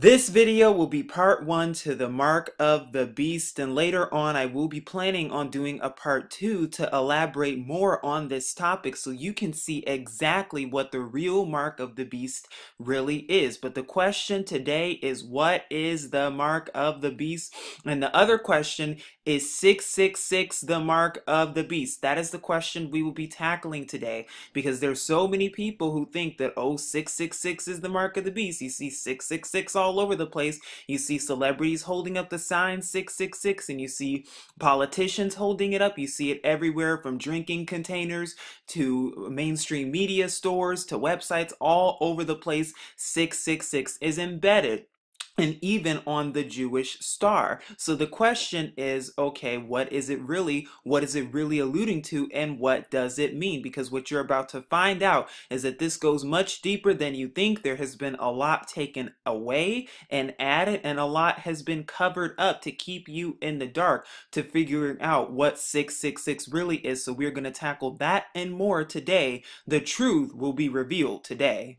This video will be part one to the mark of the beast and later on I will be planning on doing a part two to elaborate more on this topic so you can see exactly what the real mark of the beast really is. But the question today is what is the mark of the beast? And the other question is 666 the mark of the beast? That is the question we will be tackling today because there's so many people who think that, oh, 666 is the mark of the beast. You see 666 all over the place. You see celebrities holding up the sign 666 and you see politicians holding it up. You see it everywhere from drinking containers to mainstream media stores to websites all over the place. 666 is embedded and even on the Jewish star. So the question is, okay, what is it really? What is it really alluding to? And what does it mean? Because what you're about to find out is that this goes much deeper than you think. There has been a lot taken away and added, and a lot has been covered up to keep you in the dark to figuring out what 666 really is. So we're going to tackle that and more today. The truth will be revealed today.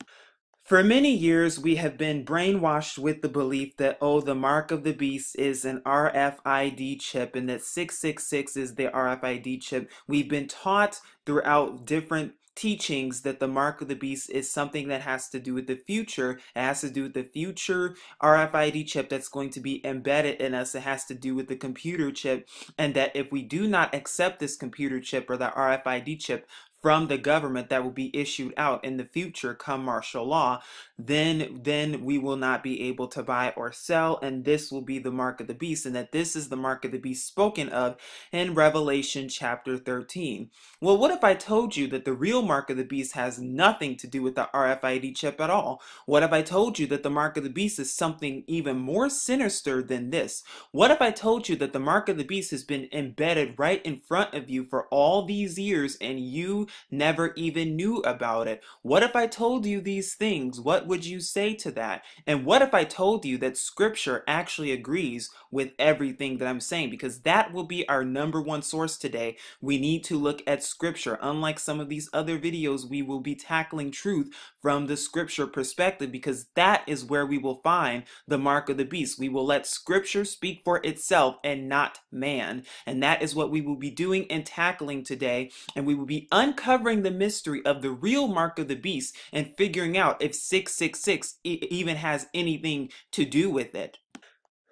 For many years, we have been brainwashed with the belief that, oh, the mark of the beast is an RFID chip and that 666 is the RFID chip. We've been taught throughout different teachings that the mark of the beast is something that has to do with the future. It has to do with the future RFID chip that's going to be embedded in us. It has to do with the computer chip. And that if we do not accept this computer chip or the RFID chip, from the government that will be issued out in the future come martial law then then we will not be able to buy or sell and this will be the mark of the beast and that this is the mark of the beast spoken of in revelation chapter 13 well what if i told you that the real mark of the beast has nothing to do with the rfid chip at all what if i told you that the mark of the beast is something even more sinister than this what if i told you that the mark of the beast has been embedded right in front of you for all these years and you never even knew about it? What if I told you these things? What would you say to that? And what if I told you that scripture actually agrees with everything that I'm saying because that will be our number one source today. We need to look at scripture. Unlike some of these other videos, we will be tackling truth from the scripture perspective because that is where we will find the mark of the beast. We will let scripture speak for itself and not man. And that is what we will be doing and tackling today. And we will be uncovering the mystery of the real mark of the beast and figuring out if 666 even has anything to do with it.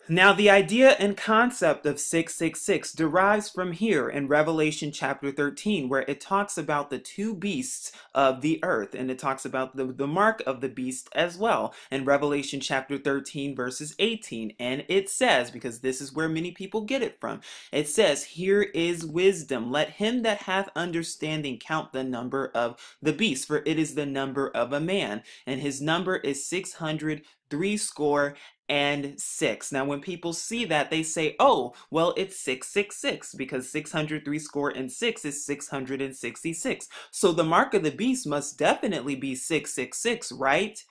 Now, the idea and concept of 666 derives from here in Revelation chapter 13, where it talks about the two beasts of the earth, and it talks about the, the mark of the beast as well in Revelation chapter 13, verses 18. And it says, because this is where many people get it from, it says, Here is wisdom. Let him that hath understanding count the number of the beast, for it is the number of a man, and his number is 600 Three score and six. Now, when people see that, they say, oh, well, it's 666 because 600 three score and six is 666. So the mark of the beast must definitely be 666, right?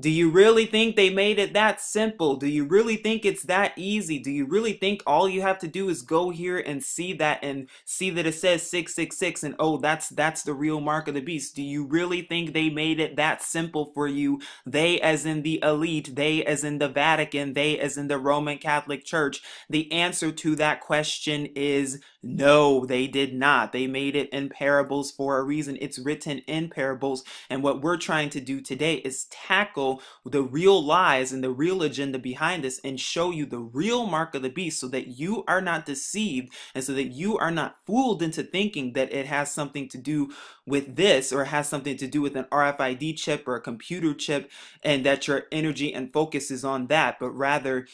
Do you really think they made it that simple? Do you really think it's that easy? Do you really think all you have to do is go here and see that and see that it says 666 and oh, that's that's the real mark of the beast? Do you really think they made it that simple for you? They as in the elite, they as in the Vatican, they as in the Roman Catholic Church. The answer to that question is no, they did not. They made it in parables for a reason. It's written in parables. And what we're trying to do today is tackle the real lies and the real agenda behind this and show you the real mark of the beast so that you are not deceived and so that you are not fooled into thinking that it has something to do with this or has something to do with an RFID chip or a computer chip and that your energy and focus is on that, but rather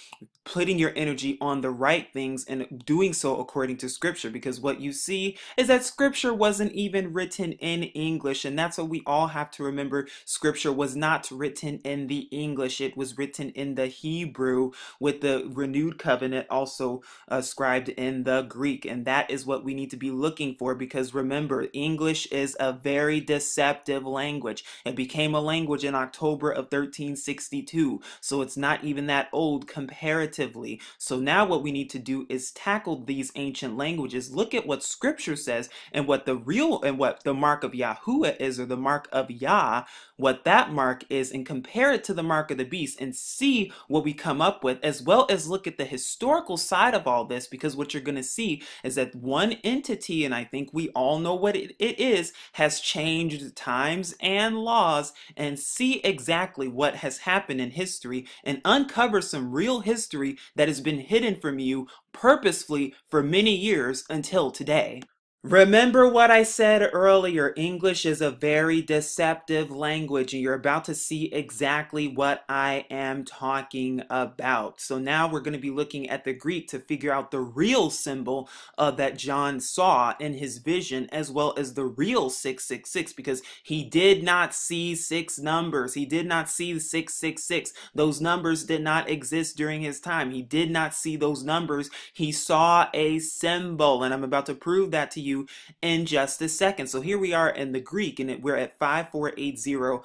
putting your energy on the right things and doing so according to scripture because what you see is that scripture wasn't even written in English and that's what we all have to remember scripture was not written in the English it was written in the Hebrew with the renewed covenant also ascribed uh, in the Greek and that is what we need to be looking for because remember English is a very deceptive language. It became a language in October of 1362, so it's not even that old comparatively. So now what we need to do is tackle these ancient languages, look at what scripture says and what the real and what the mark of Yahuwah is or the mark of Yah what that mark is and compare it to the mark of the beast and see what we come up with, as well as look at the historical side of all this, because what you're going to see is that one entity, and I think we all know what it, it is, has changed times and laws, and see exactly what has happened in history and uncover some real history that has been hidden from you purposefully for many years until today. Remember what I said earlier English is a very deceptive language, and you're about to see exactly what I am talking about. So, now we're going to be looking at the Greek to figure out the real symbol uh, that John saw in his vision, as well as the real 666, because he did not see six numbers. He did not see 666. Those numbers did not exist during his time. He did not see those numbers. He saw a symbol, and I'm about to prove that to you you in just a second. So here we are in the Greek, and we're at 5480 or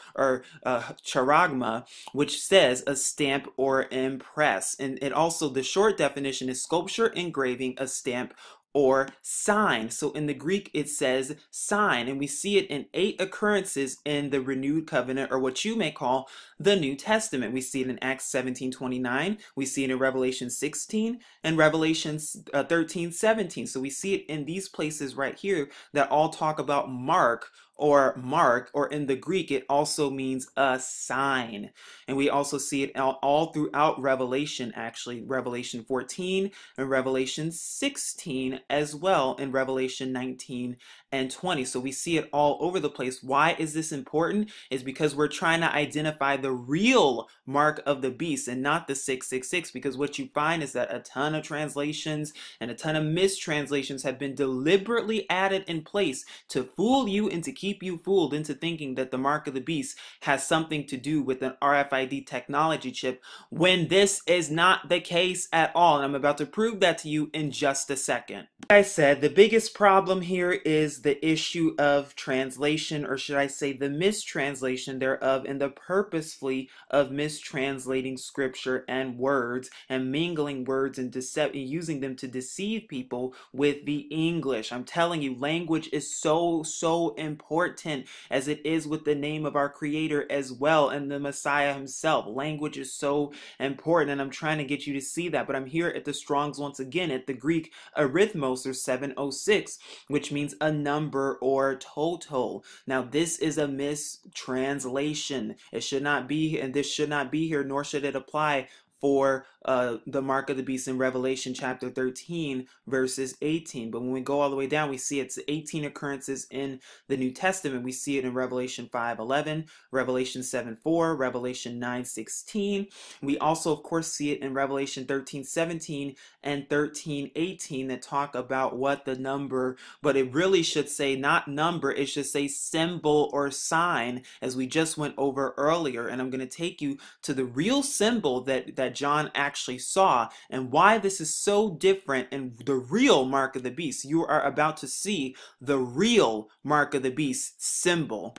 uh, charagma, which says a stamp or impress. And it also, the short definition is sculpture, engraving, a stamp, or sign. So in the Greek, it says sign, and we see it in eight occurrences in the renewed covenant, or what you may call the New Testament. We see it in Acts 17 29, we see it in Revelation 16, and Revelation uh, 13 17. So we see it in these places right here that all talk about mark or mark, or in the Greek, it also means a sign. And we also see it all, throughout Revelation, actually, Revelation 14 and Revelation 16 as well in Revelation 19 and 20. So we see it all over the place. Why is this important? Is because we're trying to identify the real mark of the beast and not the 666, because what you find is that a ton of translations and a ton of mistranslations have been deliberately added in place to fool you into keeping keep you fooled into thinking that the mark of the beast has something to do with an RFID technology chip when this is not the case at all. And I'm about to prove that to you in just a second. Like I said, the biggest problem here is the issue of translation, or should I say the mistranslation thereof, and the purposefully of mistranslating scripture and words and mingling words and using them to deceive people with the English. I'm telling you, language is so, so important important as it is with the name of our Creator as well and the Messiah Himself. Language is so important, and I'm trying to get you to see that. But I'm here at the Strong's once again at the Greek arithmos or 706, which means a number or total. Now, this is a mistranslation. It should not be, and this should not be here, nor should it apply for uh, the mark of the beast in Revelation chapter 13, verses 18. But when we go all the way down, we see it's 18 occurrences in the New Testament. We see it in Revelation 5 11, Revelation 7 4, Revelation 9 16. We also, of course, see it in Revelation 13 17 and 13 18 that talk about what the number, but it really should say not number, it should say symbol or sign, as we just went over earlier. And I'm going to take you to the real symbol that, that John actually actually saw and why this is so different and the real mark of the beast. You are about to see the real mark of the beast symbol.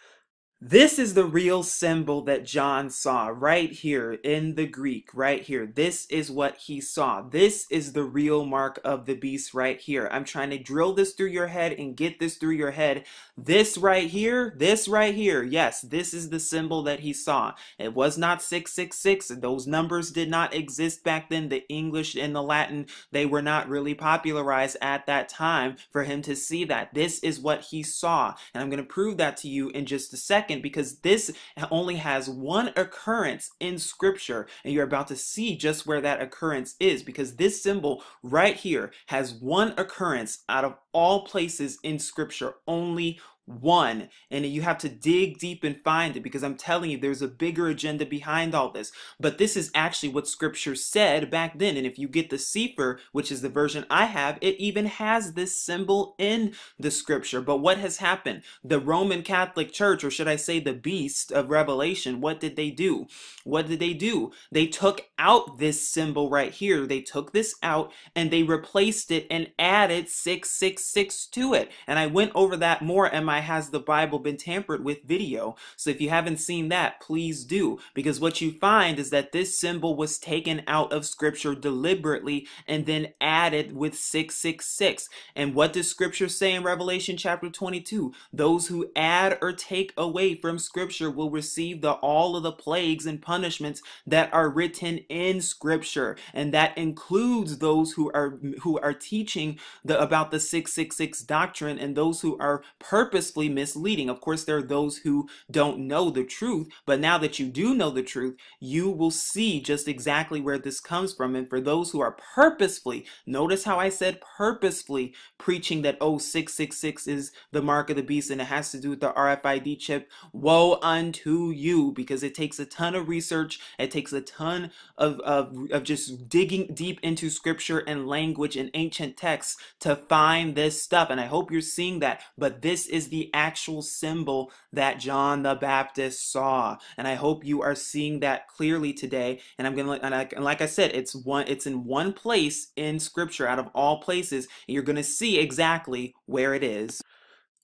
This is the real symbol that John saw right here in the Greek, right here. This is what he saw. This is the real mark of the beast right here. I'm trying to drill this through your head and get this through your head. This right here, this right here, yes, this is the symbol that he saw. It was not 666. Those numbers did not exist back then. The English and the Latin, they were not really popularized at that time for him to see that. This is what he saw. And I'm going to prove that to you in just a second second because this only has one occurrence in scripture and you're about to see just where that occurrence is because this symbol right here has one occurrence out of all places in scripture only one and you have to dig deep and find it because i'm telling you there's a bigger agenda behind all this but this is actually what scripture said back then and if you get the sefer which is the version i have it even has this symbol in the scripture but what has happened the roman catholic church or should i say the beast of revelation what did they do what did they do they took out this symbol right here they took this out and they replaced it and added 666 to it and i went over that more in my has the Bible been tampered with video? So if you haven't seen that, please do, because what you find is that this symbol was taken out of scripture deliberately and then added with 666. And what does scripture say in Revelation chapter 22? Those who add or take away from scripture will receive the all of the plagues and punishments that are written in scripture. And that includes those who are who are teaching the about the 666 doctrine and those who are purpose purposefully misleading. Of course, there are those who don't know the truth, but now that you do know the truth, you will see just exactly where this comes from. And for those who are purposefully, notice how I said purposefully preaching that, oh, 666 is the mark of the beast and it has to do with the RFID chip, woe unto you, because it takes a ton of research, it takes a ton of, of, of just digging deep into scripture and language and ancient texts to find this stuff. And I hope you're seeing that, but this is the the actual symbol that John the Baptist saw. And I hope you are seeing that clearly today. And I'm going to, and, like I said, it's one, it's in one place in scripture out of all places. And you're going to see exactly where it is.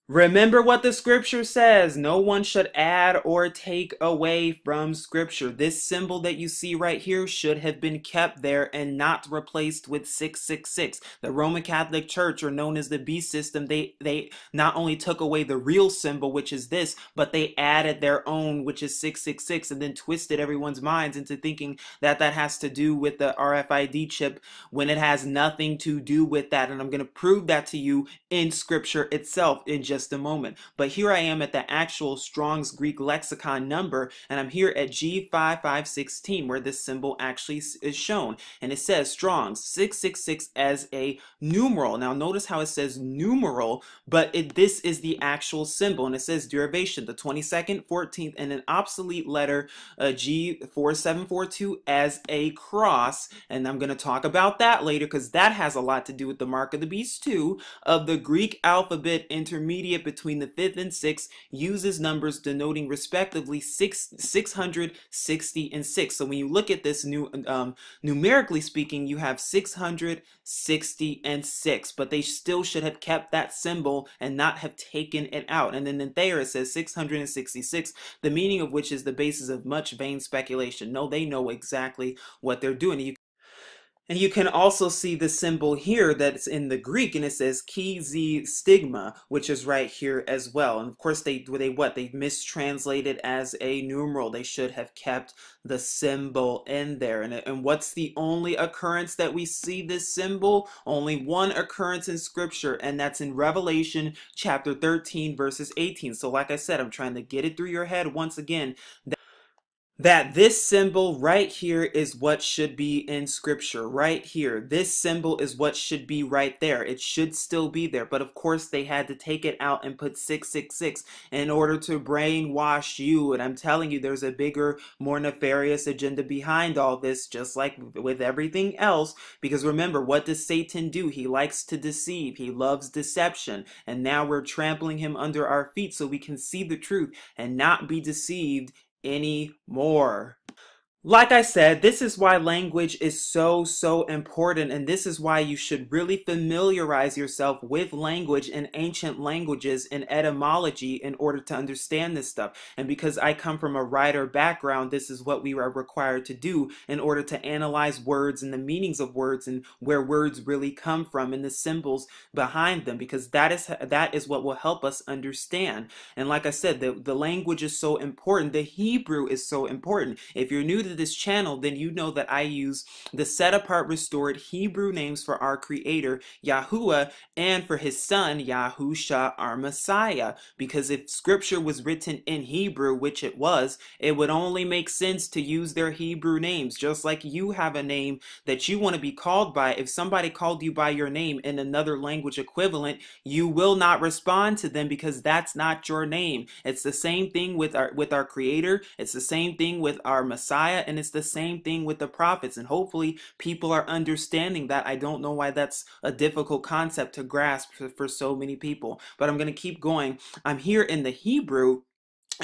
Remember what the scripture says. No one should add or take away from scripture. This symbol that you see right here should have been kept there and not replaced with 666. The Roman Catholic Church or known as the B system. They, they not only took away the real symbol, which is this, but they added their own, which is 666, and then twisted everyone's minds into thinking that that has to do with the RFID chip when it has nothing to do with that. And I'm going to prove that to you in scripture itself in just a moment. But here I am at the actual Strong's Greek lexicon number, and I'm here at G5516 where this symbol actually is shown. And it says Strong's 666 as a numeral. Now notice how it says numeral, but it, this is the actual symbol, and it says derivation, the 22nd, 14th, and an obsolete letter uh, G4742 as a cross. And I'm going to talk about that later because that has a lot to do with the mark of the beast too, of the Greek alphabet intermediate intermediate between the fifth and sixth uses numbers denoting respectively six, 660 and 6. So when you look at this new um, numerically speaking, you have 660 and 6, but they still should have kept that symbol and not have taken it out. And then in Thayer it says 666, the meaning of which is the basis of much vain speculation. No, they know exactly what they're doing. You and you can also see the symbol here that's in the Greek and it says kz stigma, which is right here as well. And of course they they what? They mistranslated as a numeral. They should have kept the symbol in there. And, and what's the only occurrence that we see this symbol? Only one occurrence in scripture and that's in Revelation chapter 13 verses 18. So like I said, I'm trying to get it through your head once again. That that this symbol right here is what should be in scripture right here this symbol is what should be right there it should still be there but of course they had to take it out and put 666 in order to brainwash you and i'm telling you there's a bigger more nefarious agenda behind all this just like with everything else because remember what does satan do he likes to deceive he loves deception and now we're trampling him under our feet so we can see the truth and not be deceived anymore like I said, this is why language is so, so important, and this is why you should really familiarize yourself with language and ancient languages and etymology in order to understand this stuff. And because I come from a writer background, this is what we are required to do in order to analyze words and the meanings of words and where words really come from and the symbols behind them, because that is that is what will help us understand. And like I said, the, the language is so important. The Hebrew is so important. If you're new to this channel, then you know that I use the set apart restored Hebrew names for our creator, Yahuwah, and for his son, Yahusha, our Messiah. Because if scripture was written in Hebrew, which it was, it would only make sense to use their Hebrew names, just like you have a name that you want to be called by. If somebody called you by your name in another language equivalent, you will not respond to them because that's not your name. It's the same thing with our with our creator. It's the same thing with our Messiah that. And it's the same thing with the prophets. And hopefully people are understanding that. I don't know why that's a difficult concept to grasp for, for so many people, but I'm going to keep going. I'm here in the Hebrew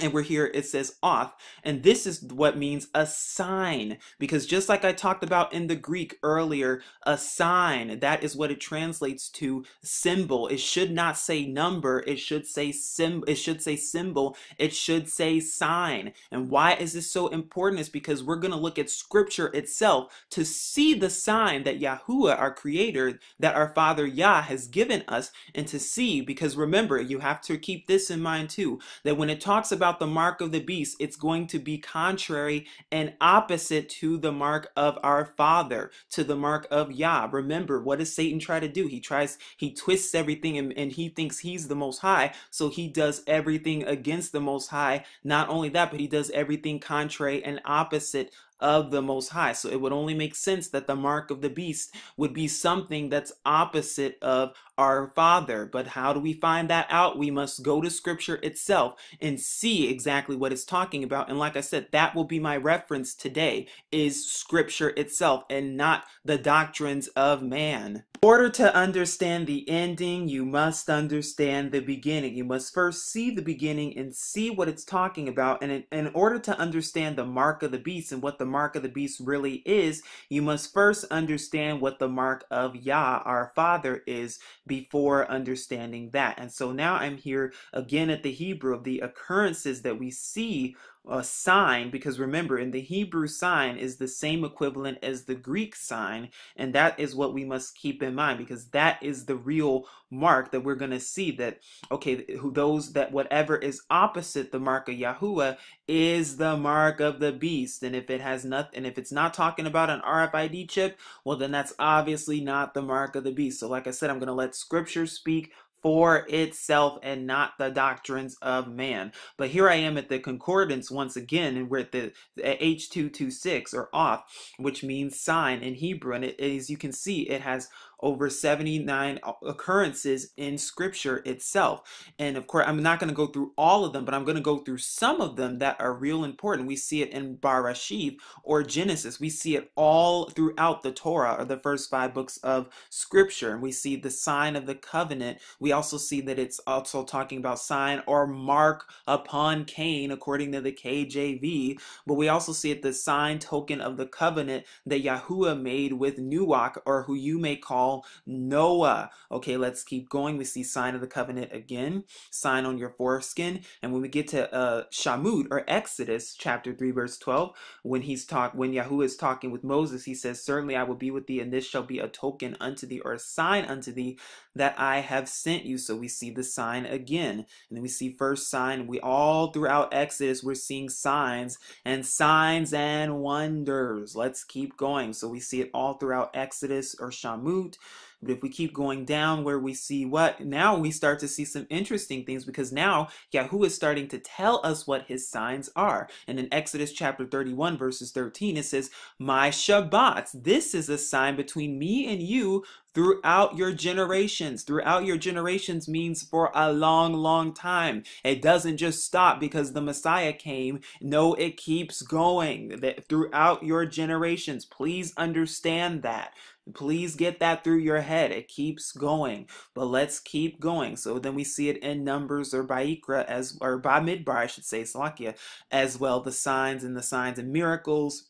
and we're here it says auth and this is what means a sign because just like i talked about in the greek earlier a sign that is what it translates to symbol it should not say number it should say sim it should say symbol it should say sign and why is this so important is because we're going to look at scripture itself to see the sign that yahuwah our creator that our father yah has given us and to see because remember you have to keep this in mind too that when it talks about about the mark of the beast, it's going to be contrary and opposite to the mark of our Father, to the mark of Yah. Remember, what does Satan try to do? He tries, he twists everything and, and he thinks he's the Most High. So he does everything against the Most High. Not only that, but he does everything contrary and opposite of the Most High. So it would only make sense that the mark of the beast would be something that's opposite of our Father. But how do we find that out? We must go to Scripture itself and see exactly what it's talking about. And like I said, that will be my reference today is Scripture itself and not the doctrines of man. In order to understand the ending, you must understand the beginning. You must first see the beginning and see what it's talking about. And in, in order to understand the mark of the beast and what the mark of the beast really is, you must first understand what the mark of Yah, our Father, is before understanding that. And so now I'm here again at the Hebrew of the occurrences that we see a sign because remember in the Hebrew sign is the same equivalent as the Greek sign and that is what we must keep in mind because that is the real mark that we're going to see that okay those that whatever is opposite the mark of Yahuwah is the mark of the beast and if it has nothing and if it's not talking about an RFID chip well then that's obviously not the mark of the beast so like I said I'm going to let scripture speak for itself and not the doctrines of man. But here I am at the concordance once again, and we're at the H226 or off, which means sign in Hebrew. And it, as you can see, it has over 79 uh, occurrences in scripture itself. And of course, I'm not going to go through all of them, but I'm going to go through some of them that are real important. We see it in Barashiv or Genesis. We see it all throughout the Torah or the first five books of scripture. And we see the sign of the covenant. We also see that it's also talking about sign or mark upon Cain, according to the KJV. But we also see it the sign token of the covenant that Yahuwah made with Nuach, or who you may call call Noah. Okay, let's keep going. We see sign of the covenant again, sign on your foreskin. And when we get to uh, Shamut or Exodus chapter 3, verse 12, when he's talk when Yahweh is talking with Moses, he says, Certainly I will be with thee, and this shall be a token unto thee or a sign unto thee that I have sent you. So we see the sign again. And then we see first sign. We all throughout Exodus, we're seeing signs and signs and wonders. Let's keep going. So we see it all throughout Exodus or Shamut. But if we keep going down where we see what, now we start to see some interesting things because now Yahoo is starting to tell us what his signs are. And in Exodus chapter 31, verses 13, it says, My Shabbats, this is a sign between me and you throughout your generations. Throughout your generations means for a long, long time. It doesn't just stop because the Messiah came. No, it keeps going that throughout your generations. Please understand that. Please get that through your head. It keeps going, but let's keep going. So then we see it in Numbers or by Ikra as or by Midbar, I should say, Salakia, as well. The signs and the signs and miracles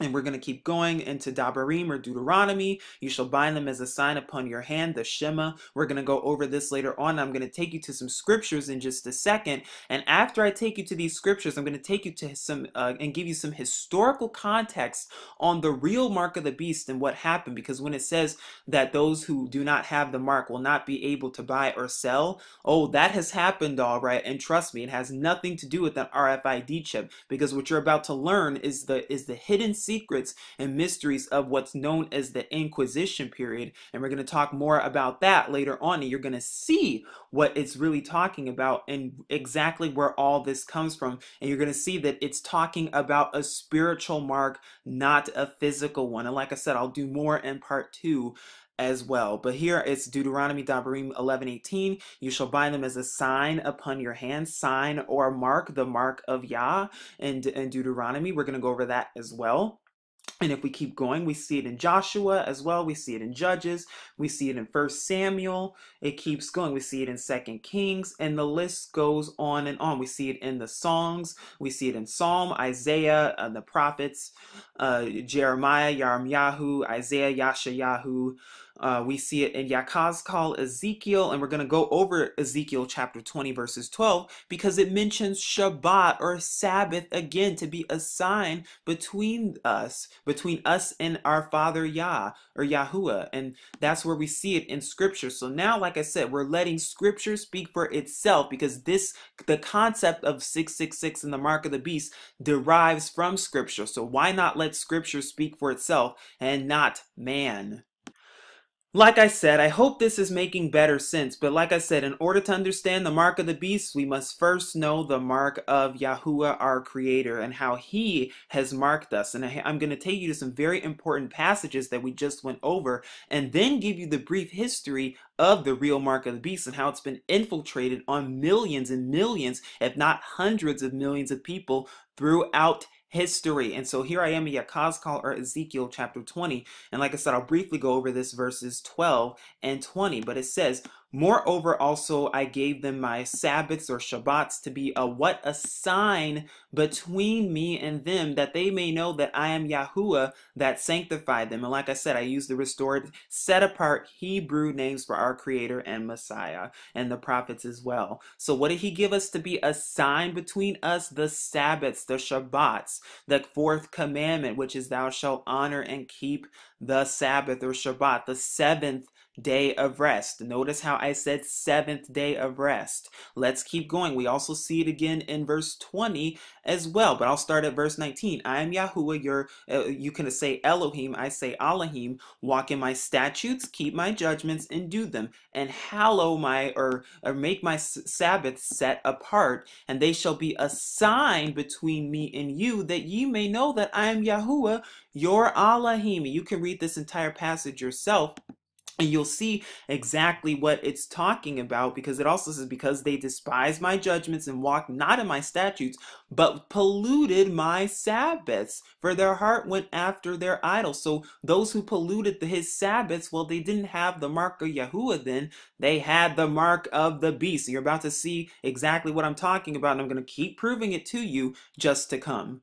and we're going to keep going into Dabarim or Deuteronomy. You shall bind them as a sign upon your hand, the Shema. We're going to go over this later on. I'm going to take you to some scriptures in just a second. And after I take you to these scriptures, I'm going to take you to some uh, and give you some historical context on the real mark of the beast and what happened. Because when it says that those who do not have the mark will not be able to buy or sell, oh, that has happened all right. And trust me, it has nothing to do with that RFID chip. Because what you're about to learn is the is the hidden secrets and mysteries of what's known as the Inquisition period. And we're going to talk more about that later on. And you're going to see what it's really talking about and exactly where all this comes from. And you're going to see that it's talking about a spiritual mark, not a physical one. And like I said, I'll do more in part two as well. But here it's Deuteronomy Dabarim 11 18. You shall bind them as a sign upon your hand, sign or mark, the mark of Yah and, in Deuteronomy. We're going to go over that as well. And if we keep going, we see it in Joshua as well. We see it in Judges. We see it in First Samuel. It keeps going. We see it in Second Kings, and the list goes on and on. We see it in the Songs. We see it in Psalm, Isaiah, uh, the prophets, uh, Jeremiah, Yarmyahu, Isaiah, Yasha Yahu. Uh, we see it in Yaakov's call Ezekiel, and we're going to go over Ezekiel chapter 20, verses 12, because it mentions Shabbat or Sabbath again to be a sign between us, between us and our Father Yah or Yahuwah. And that's where we see it in Scripture. So now, like I said, we're letting Scripture speak for itself because this, the concept of 666 and the mark of the beast derives from Scripture. So why not let Scripture speak for itself and not man? Like I said, I hope this is making better sense, but like I said, in order to understand the mark of the beast, we must first know the mark of Yahuwah, our creator, and how he has marked us. And I, am going to take you to some very important passages that we just went over, and then give you the brief history of the real mark of the beast and how it's been infiltrated on millions and millions, if not hundreds of millions of people throughout history. And so here I am in Yaakov's call or Ezekiel chapter 20. And like I said, I'll briefly go over this verses 12 and 20, but it says, Moreover, also, I gave them my Sabbaths or Shabbats to be a what? A sign between me and them that they may know that I am Yahuwah that sanctified them. And like I said, I used the restored, set apart Hebrew names for our Creator and Messiah and the prophets as well. So, what did He give us to be a sign between us? The Sabbaths, the Shabbats, the fourth commandment, which is, Thou shalt honor and keep the Sabbath or Shabbat, the seventh day of rest. Notice how I said seventh day of rest. Let's keep going. We also see it again in verse 20 as well, but I'll start at verse 19. I am Yahuwah, your, uh, you can say Elohim, I say Elohim. Walk in my statutes, keep my judgments, and do them, and hallow my, or, or make my Sabbath set apart, and they shall be a sign between me and you, that ye may know that I am Yahuwah, your Elohim. You can read this entire passage yourself and you'll see exactly what it's talking about because it also says, because they despise my judgments and walk not in my statutes, but polluted my Sabbaths, for their heart went after their idols. So those who polluted the, his Sabbaths, well, they didn't have the mark of Yahuwah then, they had the mark of the beast. You're about to see exactly what I'm talking about, and I'm going to keep proving it to you just to come.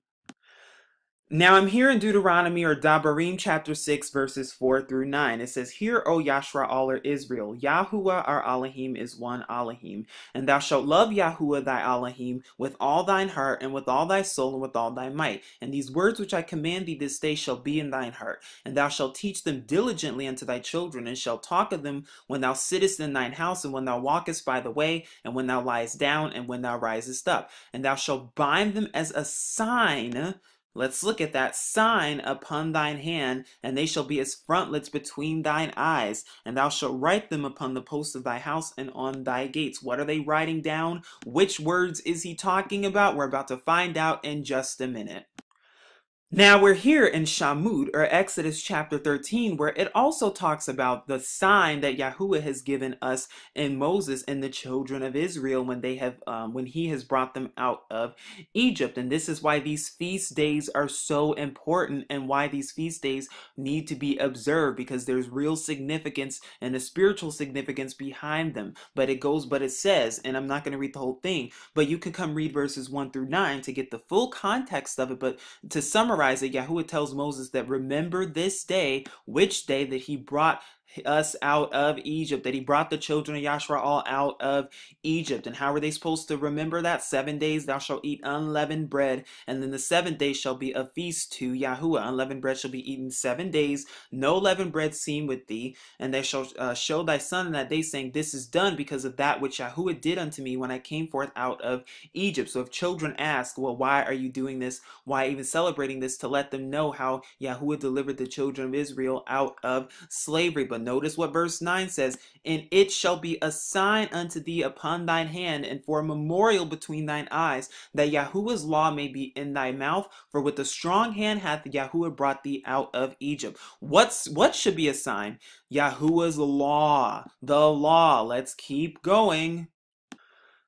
Now I'm here in Deuteronomy or Dabarim chapter 6, verses 4 through 9. It says, Hear, O Yashra, all Israel, Yahuwah our Elohim is one Elohim. And thou shalt love Yahuwah thy Elohim with all thine heart, and with all thy soul, and with all thy might. And these words which I command thee this day shall be in thine heart. And thou shalt teach them diligently unto thy children, and shalt talk of them when thou sittest in thine house, and when thou walkest by the way, and when thou liest down, and when thou risest up. And thou shalt bind them as a sign Let's look at that sign upon thine hand, and they shall be as frontlets between thine eyes, and thou shalt write them upon the posts of thy house and on thy gates. What are they writing down? Which words is he talking about? We're about to find out in just a minute. Now we're here in Shamud or Exodus chapter 13, where it also talks about the sign that Yahweh has given us in Moses and the children of Israel when they have um, when he has brought them out of Egypt. And this is why these feast days are so important and why these feast days need to be observed because there's real significance and a spiritual significance behind them. But it goes, but it says, and I'm not going to read the whole thing, but you can come read verses one through nine to get the full context of it. But to summarize, summarize it, Yahuwah tells Moses that remember this day, which day that he brought us out of Egypt, that he brought the children of Yahshua all out of Egypt. And how are they supposed to remember that? Seven days thou shalt eat unleavened bread, and then the seventh day shall be a feast to Yahuwah. Unleavened bread shall be eaten seven days, no leavened bread seen with thee. And they shall uh, show thy son in that day, saying, This is done because of that which Yahuwah did unto me when I came forth out of Egypt. So if children ask, Well, why are you doing this? Why even celebrating this? To let them know how Yahuwah delivered the children of Israel out of slavery. But but notice what verse 9 says And it shall be a sign unto thee upon thine hand, and for a memorial between thine eyes, that Yahuwah's law may be in thy mouth. For with a strong hand hath Yahuwah brought thee out of Egypt. What's What should be a sign? Yahuwah's law. The law. Let's keep going.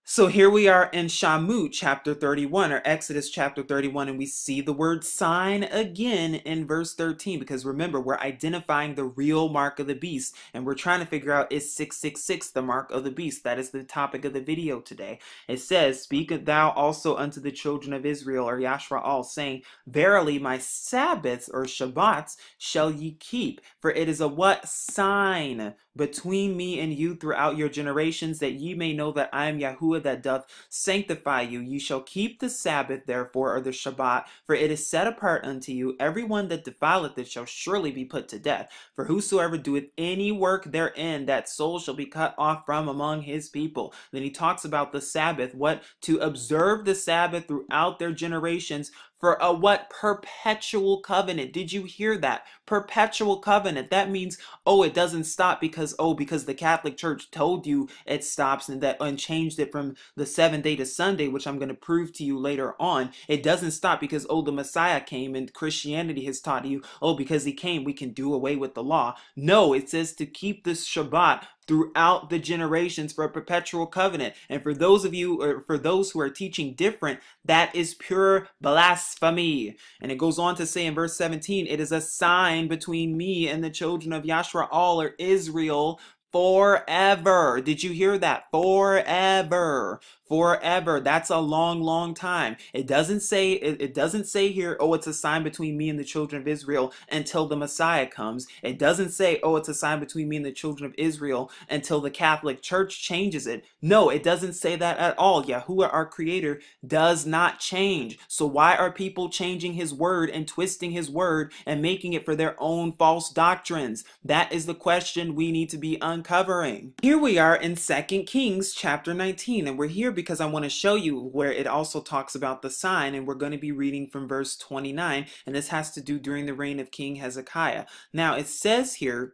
So here we are in Shamu chapter 31 or Exodus chapter 31, and we see the word sign again in verse 13. Because remember, we're identifying the real mark of the beast, and we're trying to figure out is 666 the mark of the beast? That is the topic of the video today. It says, Speak thou also unto the children of Israel or Yashra all, saying, Verily my Sabbaths or Shabbats shall ye keep, for it is a what sign between me and you throughout your generations, that ye may know that I am Yahuwah that doth sanctify you. Ye shall keep the Sabbath, therefore, or the Shabbat, for it is set apart unto you. Every one that defileth it shall surely be put to death. For whosoever doeth any work therein, that soul shall be cut off from among his people. Then he talks about the Sabbath, what to observe the Sabbath throughout their generations for a what perpetual covenant did you hear that perpetual covenant that means oh it doesn't stop because oh because the catholic church told you it stops and that and changed it from the seventh day to sunday which i'm going to prove to you later on it doesn't stop because oh the messiah came and christianity has taught you oh because he came we can do away with the law no it says to keep this shabbat throughout the generations for a perpetual covenant. And for those of you, or for those who are teaching different, that is pure blasphemy. And it goes on to say in verse 17, it is a sign between me and the children of Yahshua all or Israel Forever. Did you hear that? Forever. Forever. That's a long, long time. It doesn't say, it, it, doesn't say here, oh, it's a sign between me and the children of Israel until the Messiah comes. It doesn't say, oh, it's a sign between me and the children of Israel until the Catholic Church changes it. No, it doesn't say that at all. Yahuwah, our creator, does not change. So why are people changing his word and twisting his word and making it for their own false doctrines? That is the question we need to be un uncovering. Here we are in 2 Kings chapter 19, and we're here because I want to show you where it also talks about the sign, and we're going to be reading from verse 29, and this has to do during the reign of King Hezekiah. Now, it says here,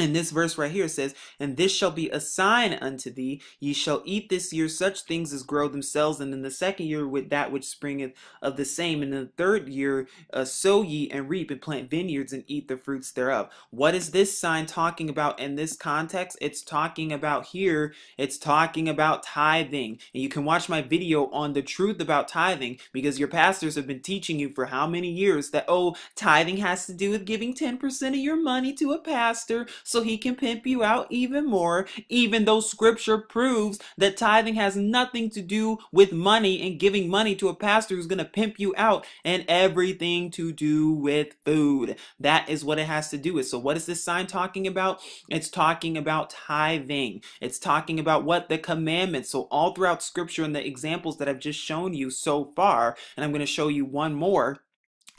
and this verse right here says, And this shall be a sign unto thee, ye shall eat this year such things as grow themselves, and in the second year with that which springeth of the same, and in the third year uh, sow ye and reap and plant vineyards and eat the fruits thereof. What is this sign talking about in this context? It's talking about here, it's talking about tithing. And you can watch my video on the truth about tithing because your pastors have been teaching you for how many years that, oh, tithing has to do with giving 10% of your money to a pastor so he can pimp you out even more, even though scripture proves that tithing has nothing to do with money and giving money to a pastor who's going to pimp you out and everything to do with food. That is what it has to do with. So, what is this sign talking about? It's talking about tithing, it's talking about what the commandments. So, all throughout scripture and the examples that I've just shown you so far, and I'm going to show you one more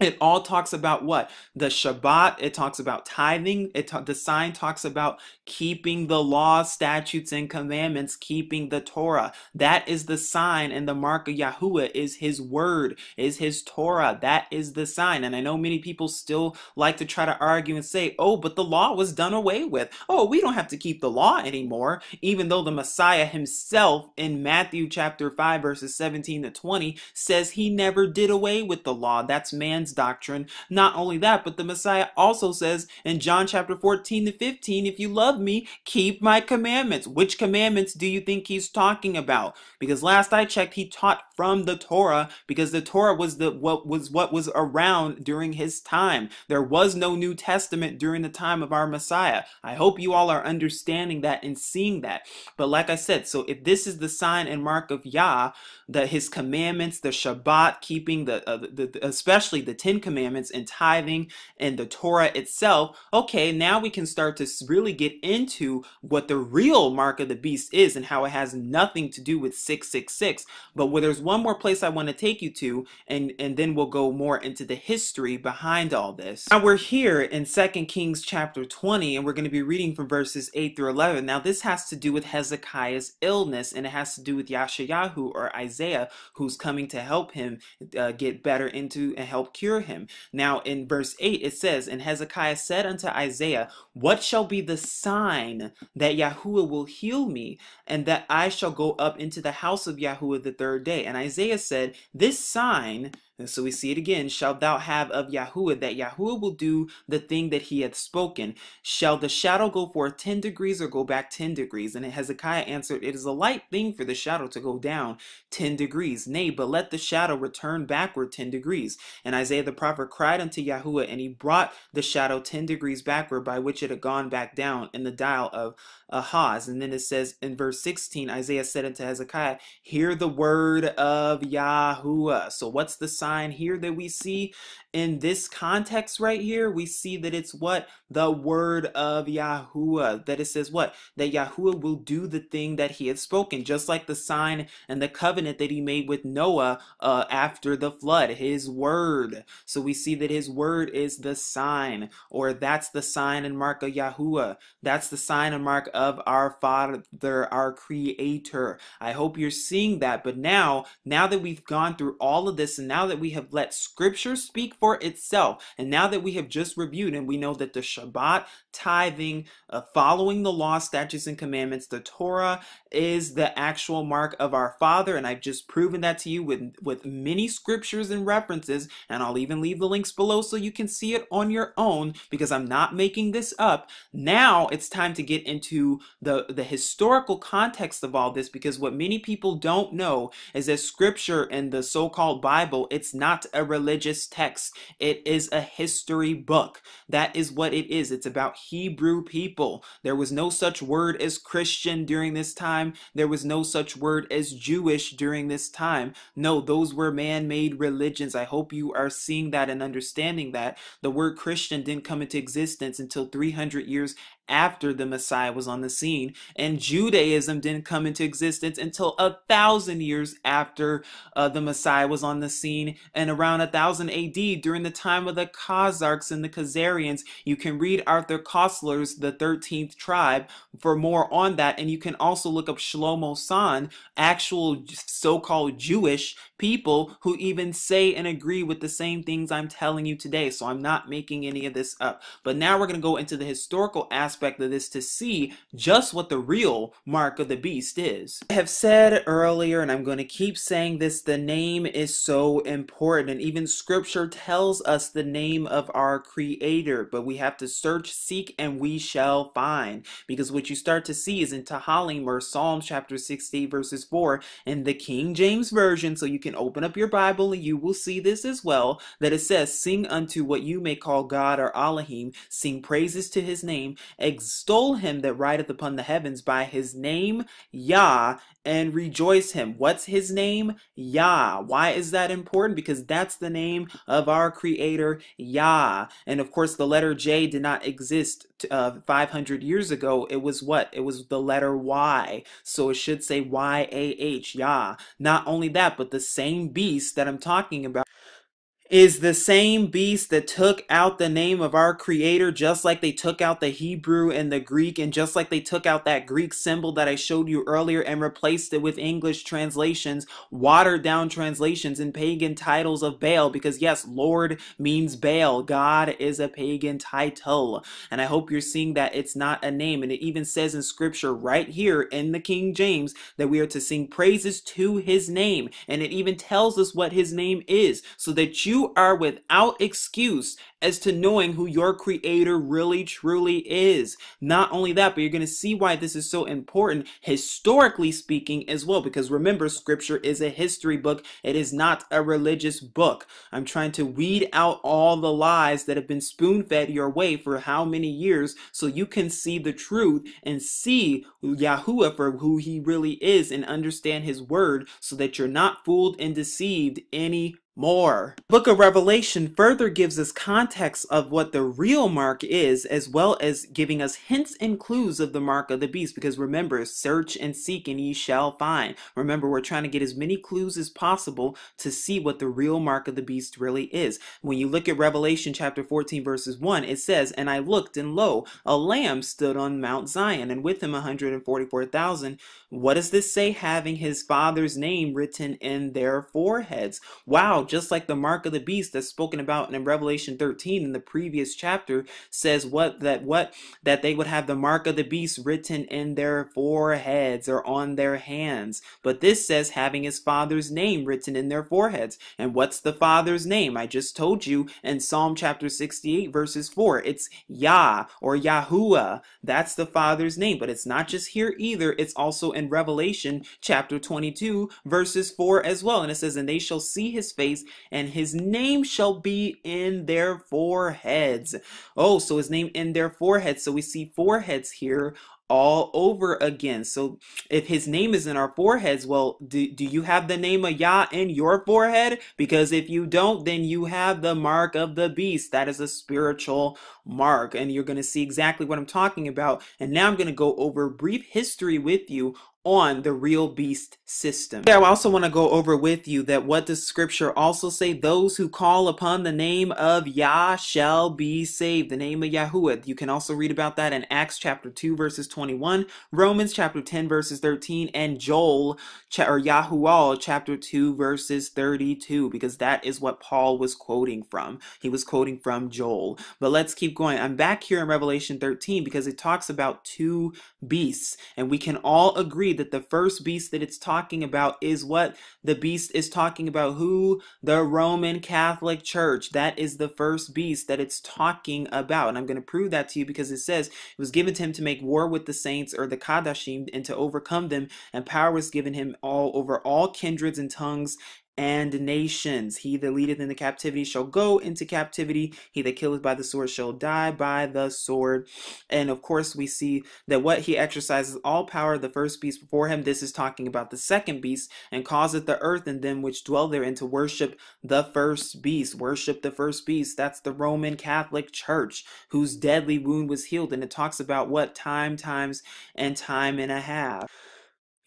it all talks about what the shabbat it talks about tithing it ta- the sign talks about keeping the laws statutes and commandments keeping the torah that is the sign and the mark of yahweh is his word is his torah that is the sign and i know many people still like to try to argue and say oh but the law was done away with oh we don't have to keep the law anymore even though the messiah himself in matthew chapter 5 verses 17 to 20 says he never did away with the law that's man's doctrine. Not only that, but the Messiah also says in John chapter 14 to 15, if you love me, keep my commandments. Which commandments do you think he's talking about? Because last I checked, he taught from the Torah because the Torah was the what was what was around during his time. There was no New Testament during the time of our Messiah. I hope you all are understanding that and seeing that. But like I said, so if this is the sign and mark of Yah, that his commandments, the Shabbat keeping, the, uh, the especially the Ten Commandments and tithing and the Torah itself. Okay, now we can start to really get into what the real mark of the beast is and how it has nothing to do with 666. But where there's one one more place I want to take you to, and, and then we'll go more into the history behind all this. Now we're here in Second Kings chapter 20, and we're going to be reading from verses 8 through 11. Now this has to do with Hezekiah's illness, and it has to do with Yashayahu or Isaiah, who's coming to help him uh, get better into and help cure him. Now in verse 8 it says, And Hezekiah said unto Isaiah, what shall be the sign that Yahuwah will heal me and that I shall go up into the house of Yahuwah the third day? And Isaiah said, This sign and so we see it again. Shalt thou have of Yahweh that Yahweh will do the thing that he hath spoken? Shall the shadow go forth 10 degrees or go back 10 degrees? And Hezekiah answered, It is a light thing for the shadow to go down 10 degrees. Nay, but let the shadow return backward 10 degrees. And Isaiah the prophet cried unto Yahweh, and he brought the shadow 10 degrees backward by which it had gone back down in the dial of Ahaz. And then it says in verse 16, Isaiah said unto Hezekiah, Hear the word of Yahuwah. So, what's the sign here that we see in this context right here? We see that it's what? The word of Yahuwah. That it says what? That Yahuwah will do the thing that he had spoken, just like the sign and the covenant that he made with Noah uh, after the flood, his word. So, we see that his word is the sign, or that's the sign and mark of Yahuwah. That's the sign and mark of of our Father, our Creator. I hope you're seeing that. But now, now that we've gone through all of this, and now that we have let Scripture speak for itself, and now that we have just reviewed and we know that the Shabbat tithing, uh, following the law, statutes, and commandments. The Torah is the actual mark of our Father, and I've just proven that to you with, with many scriptures and references, and I'll even leave the links below so you can see it on your own because I'm not making this up. Now it's time to get into the, the historical context of all this because what many people don't know is that scripture and the so-called Bible, it's not a religious text. It is a history book. That is what it is. It's about Hebrew people. There was no such word as Christian during this time. There was no such word as Jewish during this time. No, those were man made religions. I hope you are seeing that and understanding that. The word Christian didn't come into existence until 300 years after the Messiah was on the scene. And Judaism didn't come into existence until a thousand years after uh, the Messiah was on the scene. And around 1000 AD, during the time of the Khazarks and the Khazarians, you can read Arthur Kostler's The 13th Tribe for more on that. And you can also look up Shlomo San, actual so called Jewish people who even say and agree with the same things I'm telling you today. So I'm not making any of this up. But now we're going to go into the historical aspect aspect of this to see just what the real mark of the beast is. I have said earlier, and I'm going to keep saying this, the name is so important. And even scripture tells us the name of our creator, but we have to search, seek, and we shall find. Because what you start to see is in Tahalim or Psalm chapter 60, verses 4, in the King James Version, so you can open up your Bible and you will see this as well, that it says, Sing unto what you may call God or Elohim, sing praises to his name, extol him that rideth upon the heavens by his name, Yah, and rejoice him. What's his name? Yah. Why is that important? Because that's the name of our creator, Yah. And of course, the letter J did not exist uh, 500 years ago. It was what? It was the letter Y. So it should say Y A H, Yah. Not only that, but the same beast that I'm talking about is the same beast that took out the name of our creator just like they took out the Hebrew and the Greek and just like they took out that Greek symbol that I showed you earlier and replaced it with English translations, watered down translations and pagan titles of Baal because yes, Lord means Baal. God is a pagan title. And I hope you're seeing that it's not a name and it even says in scripture right here in the King James that we are to sing praises to his name and it even tells us what his name is so that you you are without excuse as to knowing who your creator really truly is. Not only that, but you're going to see why this is so important historically speaking as well, because remember, scripture is a history book. It is not a religious book. I'm trying to weed out all the lies that have been spoon fed your way for how many years so you can see the truth and see Yahuwah for who he really is and understand his word so that you're not fooled and deceived any more. The book of Revelation further gives us context of what the real mark is, as well as giving us hints and clues of the mark of the beast. Because remember, search and seek, and ye shall find. Remember, we're trying to get as many clues as possible to see what the real mark of the beast really is. When you look at Revelation chapter 14, verses 1, it says, And I looked, and lo, a lamb stood on Mount Zion, and with him 144,000. What does this say? Having his father's name written in their foreheads. Wow, just like the mark of the beast that's spoken about in Revelation 13 in the previous chapter says what that what that they would have the mark of the beast written in their foreheads or on their hands. But this says having his father's name written in their foreheads. And what's the father's name? I just told you in Psalm chapter 68 verses 4. It's Yah or Yahuwah. That's the father's name, but it's not just here either. It's also in Revelation chapter 22 verses 4 as well. And it says and they shall see his face and his name shall be in their foreheads. Oh, so his name in their foreheads. So we see foreheads here all over again. So if his name is in our foreheads, well, do, do you have the name of Yah in your forehead? Because if you don't, then you have the mark of the beast. That is a spiritual mark. And you're going to see exactly what I'm talking about. And now I'm going to go over brief history with you on the real beast system. I also want to go over with you that what does scripture also say? Those who call upon the name of Yah shall be saved. The name of Yahuwah. You can also read about that in Acts chapter 2 verses 21, Romans chapter 10 verses 13, and Joel or Yahuwah chapter 2 verses 32 because that is what Paul was quoting from. He was quoting from Joel. But let's keep keep going. I'm back here in Revelation 13 because it talks about two beasts. And we can all agree that the first beast that it's talking about is what? The beast is talking about who? The Roman Catholic Church. That is the first beast that it's talking about. And I'm going to prove that to you because it says it was given to him to make war with the saints or the Kadashim and to overcome them. And power was given him all over all kindreds and tongues and nations. He that leadeth in the captivity shall go into captivity. He that killeth by the sword shall die by the sword. And of course, we see that what he exercises all power of the first beast before him. This is talking about the second beast, and causeth the earth and them which dwell therein to worship the first beast. Worship the first beast. That's the Roman Catholic Church, whose deadly wound was healed. And it talks about what time, times, and time and a half.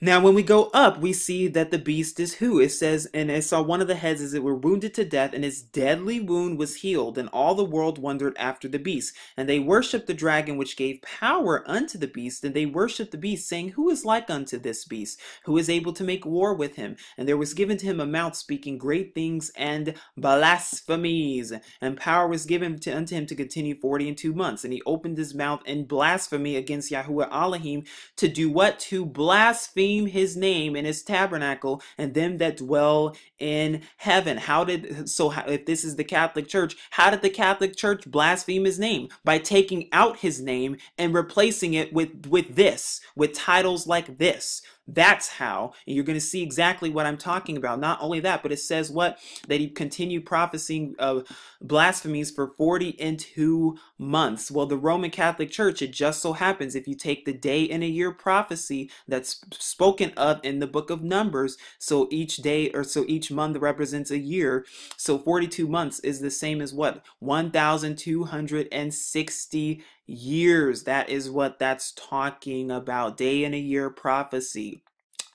Now, when we go up, we see that the beast is who? It says, And I saw one of the heads as it were wounded to death, and its deadly wound was healed, and all the world wondered after the beast. And they worshipped the dragon which gave power unto the beast, and they worshipped the beast, saying, Who is like unto this beast? Who is able to make war with him? And there was given to him a mouth speaking great things and blasphemies, and power was given to, unto him to continue forty and two months. And he opened his mouth in blasphemy against Yahuwah Elohim to do what? To blaspheme proclaim his name in his tabernacle and them that dwell in heaven. How did, so how, if this is the Catholic Church, how did the Catholic Church blaspheme his name? By taking out his name and replacing it with, with this, with titles like this. That's how. And you're going to see exactly what I'm talking about. Not only that, but it says what? That he continued prophesying of blasphemies for 40 and two months. Well, the Roman Catholic Church, it just so happens if you take the day and a year prophecy that's spoken of in the book of Numbers, so each day or so each month represents a year. So 42 months is the same as what? 1,260 years. That is what that's talking about. Day and a year prophecy.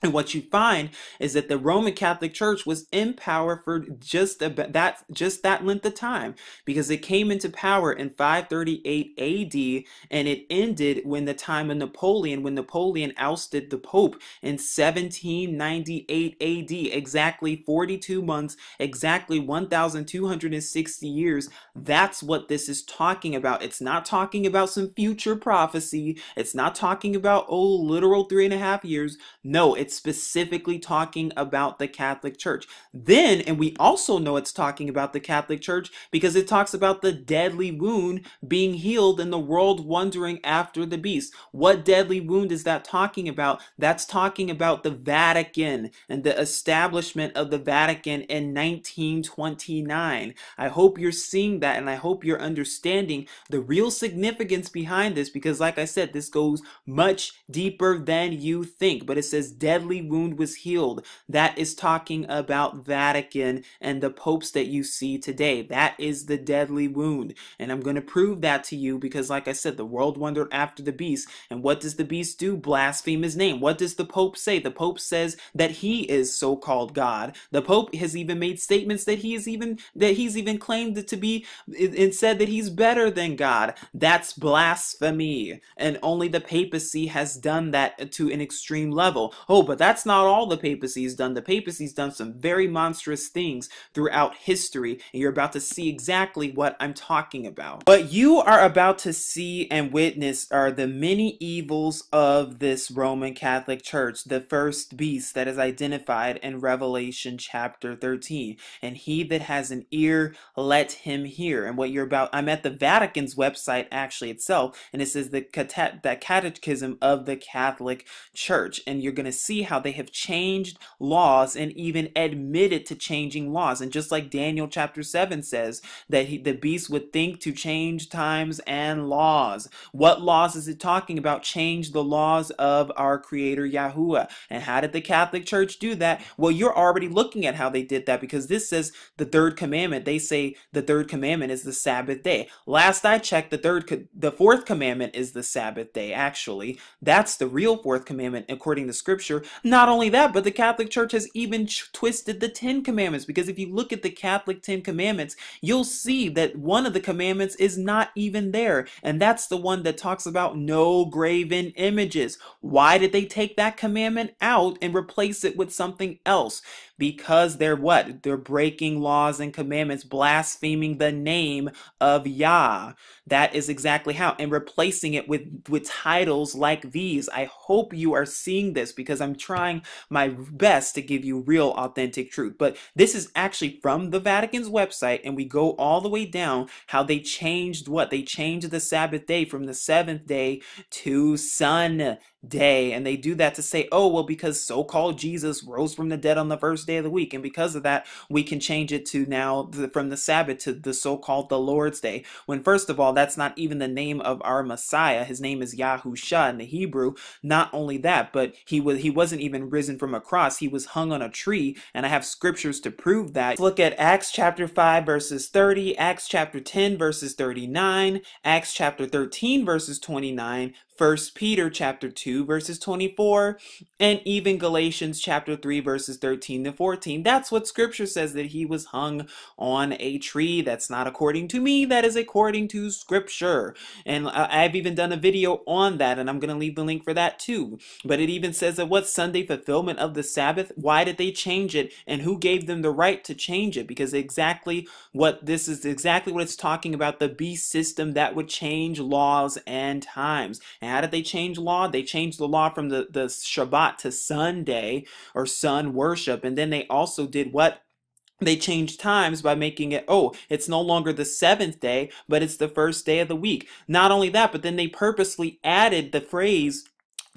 And what you find is that the Roman Catholic Church was in power for just that just that length of time because it came into power in 538 AD and it ended when the time of Napoleon when Napoleon ousted the Pope in 1798 AD exactly 42 months exactly 1260 years that's what this is talking about it's not talking about some future prophecy it's not talking about oh literal three and a half years no it's it's specifically talking about the Catholic Church. Then, and we also know it's talking about the Catholic Church because it talks about the deadly wound being healed and the world wondering after the beast. What deadly wound is that talking about? That's talking about the Vatican and the establishment of the Vatican in 1929. I hope you're seeing that and I hope you're understanding the real significance behind this because, like I said, this goes much deeper than you think. But it says deadly deadly wound was healed. That is talking about Vatican and the popes that you see today. That is the deadly wound. And I'm going to prove that to you because, like I said, the world wondered after the beast. And what does the beast do? Blaspheme his name. What does the pope say? The pope says that he is so called God. The pope has even made statements that he is even, that he's even claimed to be and said that he's better than God. That's blasphemy. And only the papacy has done that to an extreme level. Oh, but that's not all the papacy's done. The papacy's done some very monstrous things throughout history, and you're about to see exactly what I'm talking about. What you are about to see and witness are the many evils of this Roman Catholic Church, the first beast that is identified in Revelation chapter 13. And he that has an ear, let him hear. And what you're about, I'm at the Vatican's website actually itself, and it says the, cate- the Catechism of the Catholic Church. And you're going to see how they have changed laws and even admitted to changing laws. And just like Daniel chapter 7 says, that he, the beast would think to change times and laws. What laws is it talking about? Change the laws of our Creator Yahuwah. And how did the Catholic Church do that? Well, you're already looking at how they did that because this says the third commandment. They say the third commandment is the Sabbath day. Last I checked, the third, the fourth commandment is the Sabbath day. Actually, that's the real fourth commandment according to Scripture. Not only that, but the Catholic Church has even twisted the Ten Commandments because if you look at the Catholic Ten Commandments, you'll see that one of the commandments is not even there. And that's the one that talks about no graven images. Why did they take that commandment out and replace it with something else? because they're what? They're breaking laws and commandments, blaspheming the name of Yah. That is exactly how. And replacing it with, with titles like these. I hope you are seeing this because I'm trying my best to give you real, authentic truth. But this is actually from the Vatican's website, and we go all the way down how they changed what? They changed the Sabbath day from the seventh day to Sunday day. And they do that to say, oh, well, because so called Jesus rose from the dead on the first day of the week. And because of that, we can change it to now the, from the Sabbath to the so called the Lord's Day. When, first of all, that's not even the name of our Messiah. His name is Yahusha in the Hebrew. Not only that, but he, was, he wasn't even risen from a cross, he was hung on a tree. And I have scriptures to prove that. Let's look at Acts chapter 5, verses 30, Acts chapter 10, verses 39, Acts chapter 13, verses 29, First Peter chapter 2 verses 24 and even Galatians chapter 3 verses 13 to 14. That's what scripture says that he was hung on a tree. That's not according to me, that is according to scripture. And uh, I've even done a video on that and I'm going to leave the link for that too. But it even says that what Sunday fulfillment of the Sabbath, why did they change it and who gave them the right to change it? Because exactly what this is exactly what it's talking about the beast system that would change laws and times. And how did they change law? They changed the law from the, the Shabbat to Sunday or sun worship. And then they also did what? they changed times by making it oh it's no longer the seventh day but it's the first day of the week not only that but then they purposely added the phrase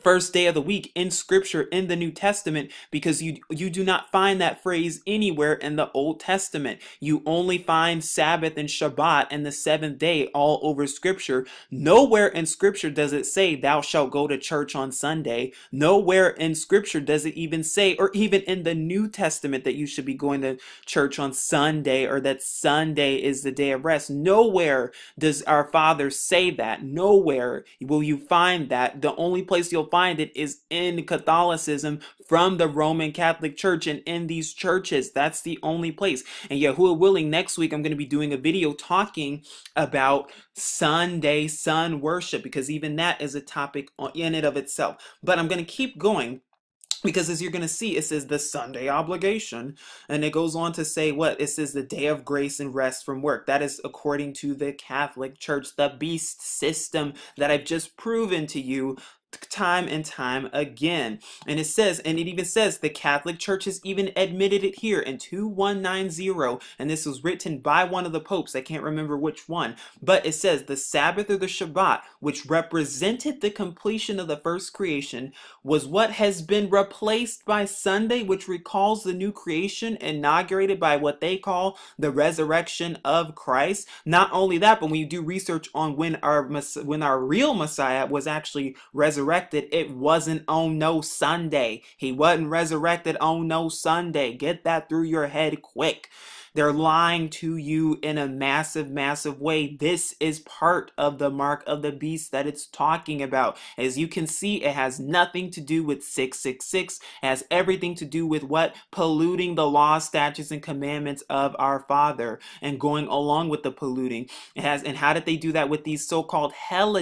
first day of the week in scripture in the new testament because you you do not find that phrase anywhere in the old testament you only find sabbath and shabbat and the seventh day all over scripture nowhere in scripture does it say thou shalt go to church on sunday nowhere in scripture does it even say or even in the new testament that you should be going to church on sunday or that sunday is the day of rest nowhere does our father say that nowhere will you find that the only place you'll you'll find it is in Catholicism from the Roman Catholic Church and in these churches. That's the only place. And Yahuwah willing, next week I'm going to be doing a video talking about Sunday sun worship because even that is a topic in and of itself. But I'm going to keep going because as you're going to see it says the sunday obligation and it goes on to say what it says the day of grace and rest from work that is according to the catholic church the beast system that i've just proven to you time and time again. And it says, and it even says, the Catholic Church has even admitted it here in 2190, and this was written by one of the popes, I can't remember which one, but it says, the Sabbath or the Shabbat, which represented the completion of the first creation, was what has been replaced by Sunday, which recalls the new creation inaugurated by what they call the resurrection of Christ. Not only that, but when you do research on when our when our real Messiah was actually resurrected, resurrected, it wasn't on no Sunday. He wasn't resurrected on no Sunday. Get that through your head quick. They're lying to you in a massive, massive way. This is part of the mark of the beast that it's talking about. As you can see, it has nothing to do with 666. It has everything to do with what? Polluting the law, statutes, and commandments of our Father and going along with the polluting. It has, and how did they do that with these so-called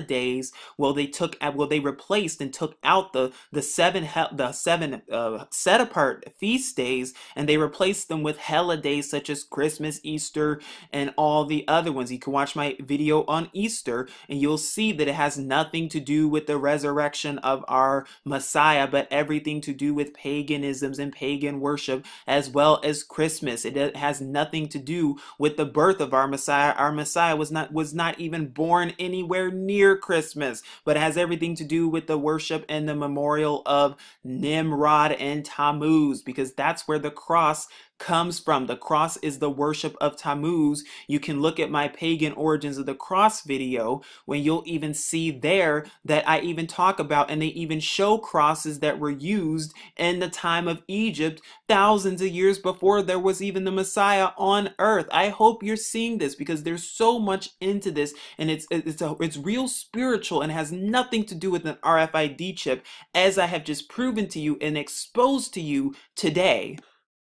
days? Well, they took, uh, well, they replaced and took out the, the seven, the seven uh, set apart feast days and they replaced them with days such as Christmas, Christmas, Easter, and all the other ones. You can watch my video on Easter and you'll see that it has nothing to do with the resurrection of our Messiah, but everything to do with paganisms and pagan worship as well as Christmas. It has nothing to do with the birth of our Messiah. Our Messiah was not was not even born anywhere near Christmas, but has everything to do with the worship and the memorial of Nimrod and Tammuz because that's where the cross comes from. The cross is the worship of Tammuz. You can look at my pagan origins of the cross video when you'll even see there that I even talk about and they even show crosses that were used in the time of Egypt thousands of years before there was even the Messiah on earth. I hope you're seeing this because there's so much into this and it's it's a, it's real spiritual and has nothing to do with an RFID chip as I have just proven to you and exposed to you today.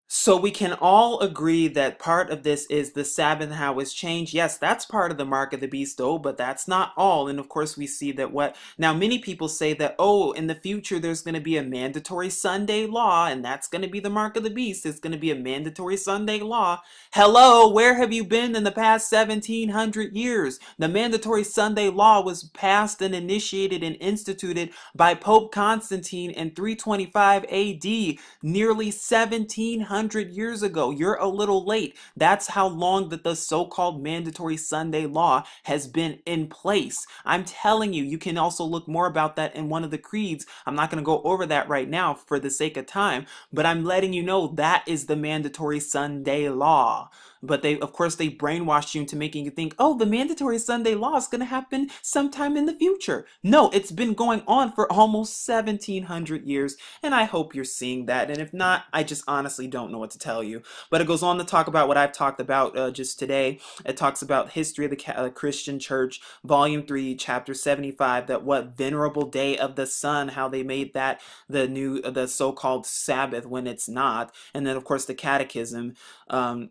So we can all agree that part of this is the Sabbath and how it's changed. Yes, that's part of the mark of the beast, though, but that's not all. And of course, we see that what now many people say that, oh, in the future, there's going to be a mandatory Sunday law, and that's going to be the mark of the beast. It's going to be a mandatory Sunday law. Hello, where have you been in the past 1700 years? The mandatory Sunday law was passed and initiated and instituted by Pope Constantine in 325 AD, nearly 1700 100 years ago. You're a little late. That's how long that the so-called mandatory Sunday law has been in place. I'm telling you, you can also look more about that in one of the creeds. I'm not going to go over that right now for the sake of time, but I'm letting you know that is the mandatory Sunday law. But they, of course, they brainwash you into making you think, oh, the mandatory Sunday law is going to happen sometime in the future. No, it's been going on for almost 1700 years. And I hope you're seeing that. And if not, I just honestly don't know what to tell you. But it goes on to talk about what I've talked about uh, just today. It talks about history of the uh, Christian church, volume three, chapter 75, that what venerable day of the sun, how they made that the new, the so-called Sabbath when it's not. And then of course the catechism, um,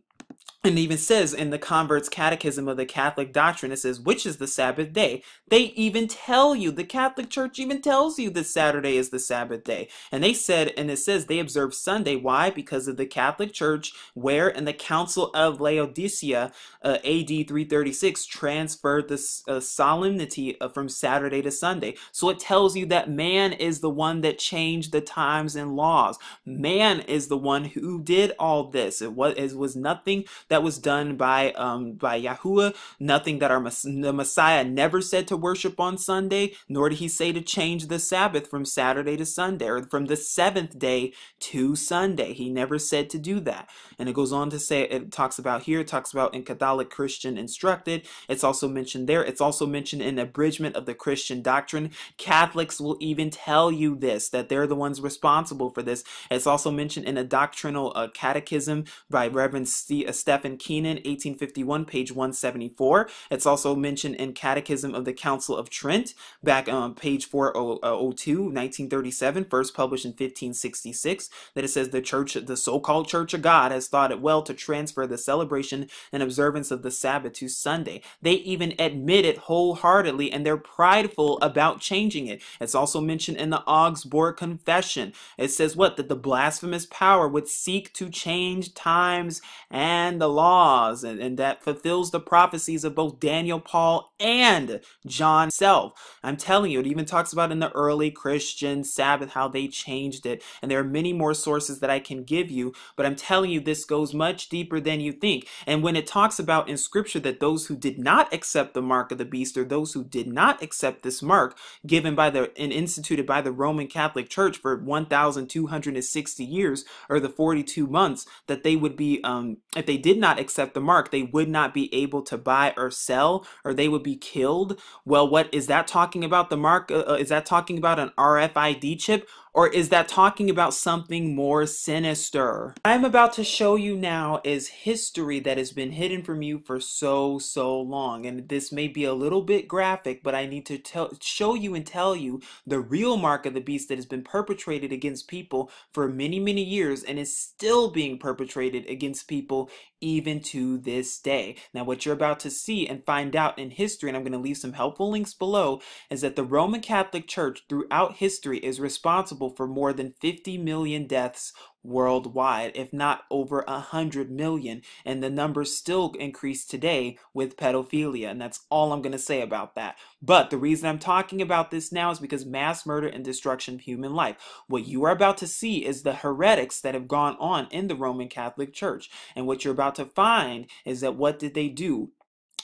and even says in the convert's catechism of the catholic doctrine it says which is the sabbath day they even tell you the catholic church even tells you that saturday is the sabbath day and they said and it says they observe sunday why because of the catholic church where in the council of laodicea uh, ad 336 transferred the uh, solemnity uh, from saturday to sunday so it tells you that man is the one that changed the times and laws man is the one who did all this it was, it was nothing that was done by um, by Yahuwah, nothing that our the Messiah never said to worship on Sunday, nor did he say to change the Sabbath from Saturday to Sunday or from the seventh day to Sunday. He never said to do that. And it goes on to say it talks about here, it talks about in Catholic Christian instructed. It's also mentioned there. It's also mentioned in abridgment of the Christian doctrine. Catholics will even tell you this that they're the ones responsible for this. It's also mentioned in a doctrinal uh, catechism by Reverend uh, Stephen. Stephen Keenan, 1851, page 174. It's also mentioned in Catechism of the Council of Trent, back on um, page 402, uh, 1937, first published in 1566, that it says the church, the so-called Church of God, has thought it well to transfer the celebration and observance of the Sabbath to Sunday. They even admit it wholeheartedly, and they're prideful about changing it. It's also mentioned in the Augsburg Confession. It says what? That the blasphemous power would seek to change times and the laws and, and that fulfills the prophecies of both Daniel, Paul, and John Self, I'm telling you, it even talks about in the early Christian Sabbath how they changed it. And there are many more sources that I can give you, but I'm telling you, this goes much deeper than you think. And when it talks about in scripture that those who did not accept the mark of the beast or those who did not accept this mark given by the and instituted by the Roman Catholic Church for 1,260 years or the 42 months, that they would be, um, if they did not not accept the mark, they would not be able to buy or sell, or they would be killed. Well, what is that talking about? The mark? Uh, uh is that talking about an RFID chip? or is that talking about something more sinister? I'm about to show you now is history that has been hidden from you for so, so long. And this may be a little bit graphic, but I need to tell, show you and tell you the real mark of the beast that has been perpetrated against people for many, many years and is still being perpetrated against people even to this day. Now, what you're about to see and find out in history, and I'm going to leave some helpful links below, is that the Roman Catholic Church throughout history is responsible responsible for more than 50 million deaths worldwide, if not over 100 million. And the numbers still increase today with pedophilia. And that's all I'm going to say about that. But the reason I'm talking about this now is because mass murder and destruction of human life. What you are about to see is the heretics that have gone on in the Roman Catholic Church. And what you're about to find is that what did they do?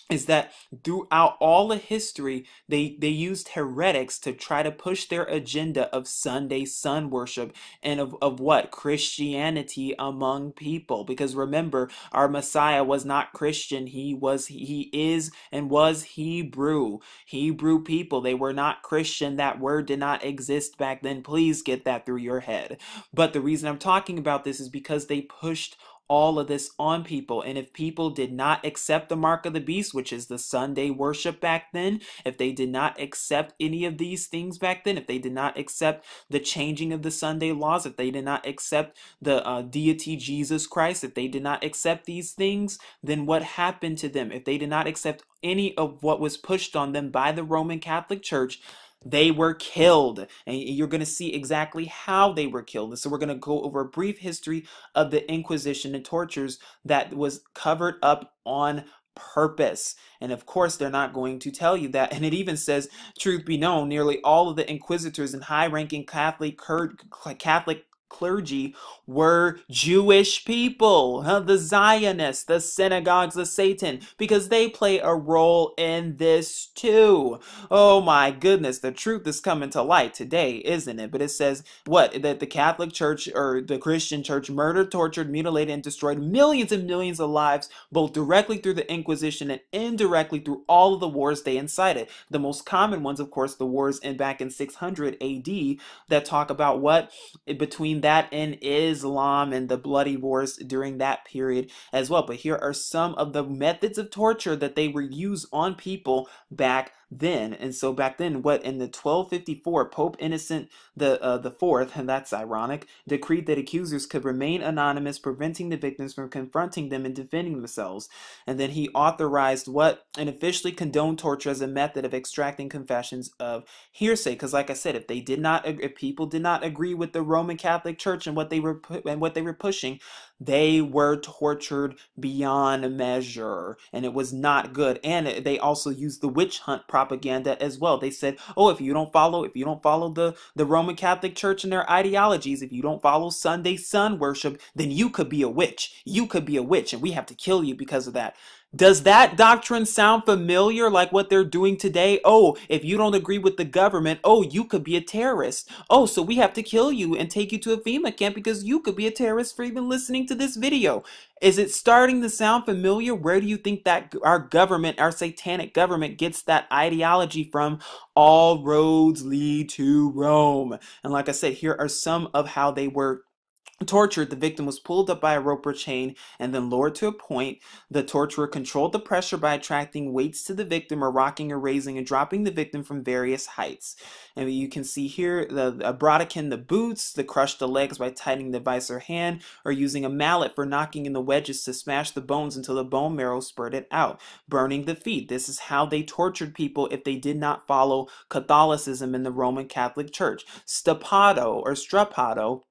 is that throughout all of history, they, they used heretics to try to push their agenda of Sunday sun worship and of, of what? Christianity among people. Because remember, our Messiah was not Christian. He was, he is and was Hebrew. Hebrew people. They were not Christian. That word did not exist back then. Please get that through your head. But the reason I'm talking about this is because they pushed all of this on people. And if people did not accept the mark of the beast, which is the Sunday worship back then, if they did not accept any of these things back then, if they did not accept the changing of the Sunday laws, if they did not accept the uh, deity Jesus Christ, if they did not accept these things, then what happened to them? If they did not accept any of what was pushed on them by the Roman Catholic Church, they were killed, and you're going to see exactly how they were killed. And so we're going to go over a brief history of the Inquisition and tortures that was covered up on purpose. And of course, they're not going to tell you that. And it even says, truth be known, nearly all of the inquisitors and high-ranking Catholic Catholic clergy were Jewish people, huh? the Zionists, the synagogues of Satan, because they play a role in this too. Oh my goodness, the truth is coming to light today, isn't it? But it says what? That the Catholic Church or the Christian Church murdered, tortured, mutilated, and destroyed millions and millions of lives, both directly through the Inquisition and indirectly through all of the wars they incited. The most common ones, of course, the wars in back in 600 AD that talk about what? Between that in Islam and the bloody wars during that period as well. But here are some of the methods of torture that they were used on people back then. And so back then, what in the 1254, Pope Innocent the uh, the fourth, and that's ironic, decreed that accusers could remain anonymous, preventing the victims from confronting them and defending themselves. And then he authorized what and officially condoned torture as a method of extracting confessions of hearsay. Because like I said, if they did not, if people did not agree with the Roman Catholic Church and what they were and what they were pushing, they were tortured beyond measure, and it was not good. And they also used the witch hunt propaganda as well. They said, "Oh, if you don't follow, if you don't follow the the Roman Catholic Church and their ideologies, if you don't follow Sunday sun worship, then you could be a witch. You could be a witch, and we have to kill you because of that." Does that doctrine sound familiar like what they're doing today? Oh, if you don't agree with the government, oh, you could be a terrorist. Oh, so we have to kill you and take you to a FEMA camp because you could be a terrorist for even listening to this video. Is it starting to sound familiar? Where do you think that our government, our satanic government, gets that ideology from? All roads lead to Rome. And like I said, here are some of how they were tortured, the victim was pulled up by a rope or chain and then lowered to a point. The torturer controlled the pressure by attracting weights to the victim or rocking or raising and dropping the victim from various heights. And you can see here the, the the boots, the crush the legs by tightening the vice or hand, or using a mallet for knocking in the wedges to smash the bones until the bone marrow spurted out, burning the feet. This is how they tortured people if they did not follow Catholicism in the Roman Catholic Church. Stapato or strapato.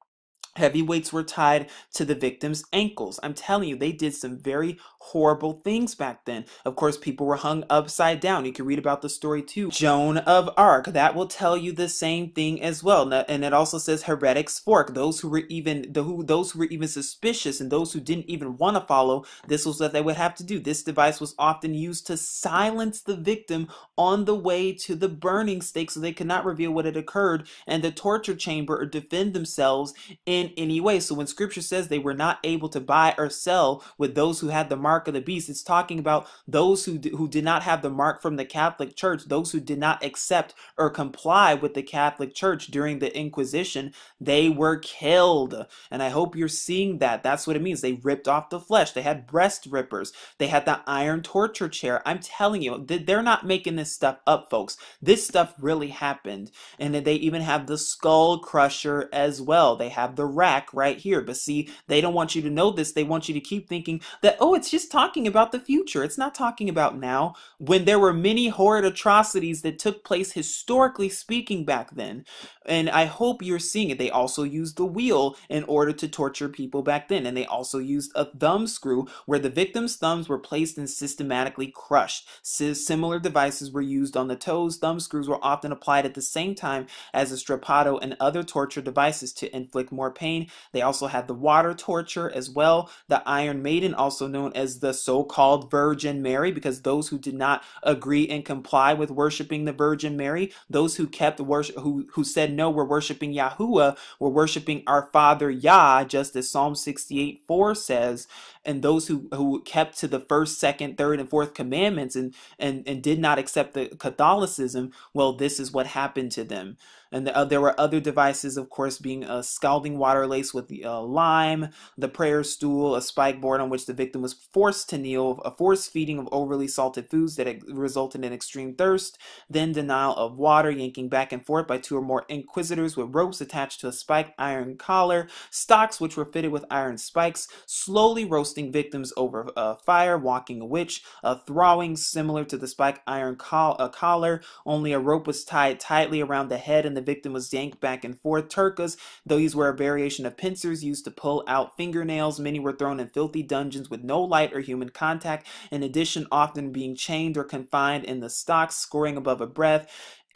Heavyweights were tied to the victims' ankles. I'm telling you, they did some very horrible things back then. Of course, people were hung upside down. You can read about the story too. Joan of Arc, that will tell you the same thing as well. And it also says heretics fork. Those who were even the who those who were even suspicious and those who didn't even want to follow, this was what they would have to do. This device was often used to silence the victim on the way to the burning stake so they could not reveal what had occurred and the torture chamber or defend themselves in in any way. So when scripture says they were not able to buy or sell with those who had the mark of the beast, it's talking about those who, who did not have the mark from the Catholic Church, those who did not accept or comply with the Catholic Church during the Inquisition, they were killed. And I hope you're seeing that. That's what it means. They ripped off the flesh. They had breast rippers. They had the iron torture chair. I'm telling you, they're not making this stuff up, folks. This stuff really happened. And they even have the skull crusher as well. They have the rack right here. But see, they don't want you to know this. They want you to keep thinking that, oh, it's just talking about the future. It's not talking about now. When there were many horrid atrocities that took place historically speaking back then. And I hope you're seeing it. They also used the wheel in order to torture people back then. And they also used a thumb screw where the victim's thumbs were placed and systematically crushed. similar devices were used on the toes. Thumb screws were often applied at the same time as a strapado and other torture devices to inflict more pain. They also had the water torture as well, the Iron Maiden, also known as the so called Virgin Mary, because those who did not agree and comply with worshiping the Virgin Mary, those who kept worship, who, who said no, we're worshiping Yahuwah, we're worshiping our Father Yah, just as Psalm 68 4 says, and those who, who kept to the first, second, third, and fourth commandments and, and, and did not accept the Catholicism, well, this is what happened to them. And the, uh, there were other devices, of course, being a scalding water lace with the, uh, lime, the prayer stool, a spike board on which the victim was forced to kneel, a forced feeding of overly salted foods that resulted in extreme thirst, then denial of water, yanking back and forth by two or more inquisitors with ropes attached to a spiked iron collar, stocks which were fitted with iron spikes, slowly roasting victims over a uh, fire, walking a witch, a throwing similar to the spiked iron coll uh, collar, only a rope was tied tightly around the head and the victim was yanked back and forth. Turkas, these were a variation of pincers used to pull out fingernails. Many were thrown in filthy dungeons with no light or human contact. In addition, often being chained or confined in the stocks, scoring above a breath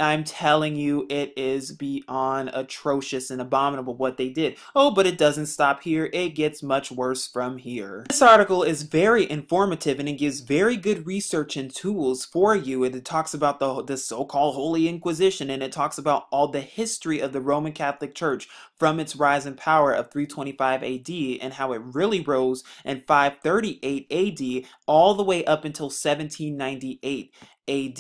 I'm telling you, it is beyond atrocious and abominable what they did. Oh, but it doesn't stop here. It gets much worse from here. This article is very informative and it gives very good research and tools for you. And it talks about the, the so-called Holy Inquisition and it talks about all the history of the Roman Catholic Church from its rise in power of 325 AD and how it really rose in 538 AD all the way up until 1798. AD,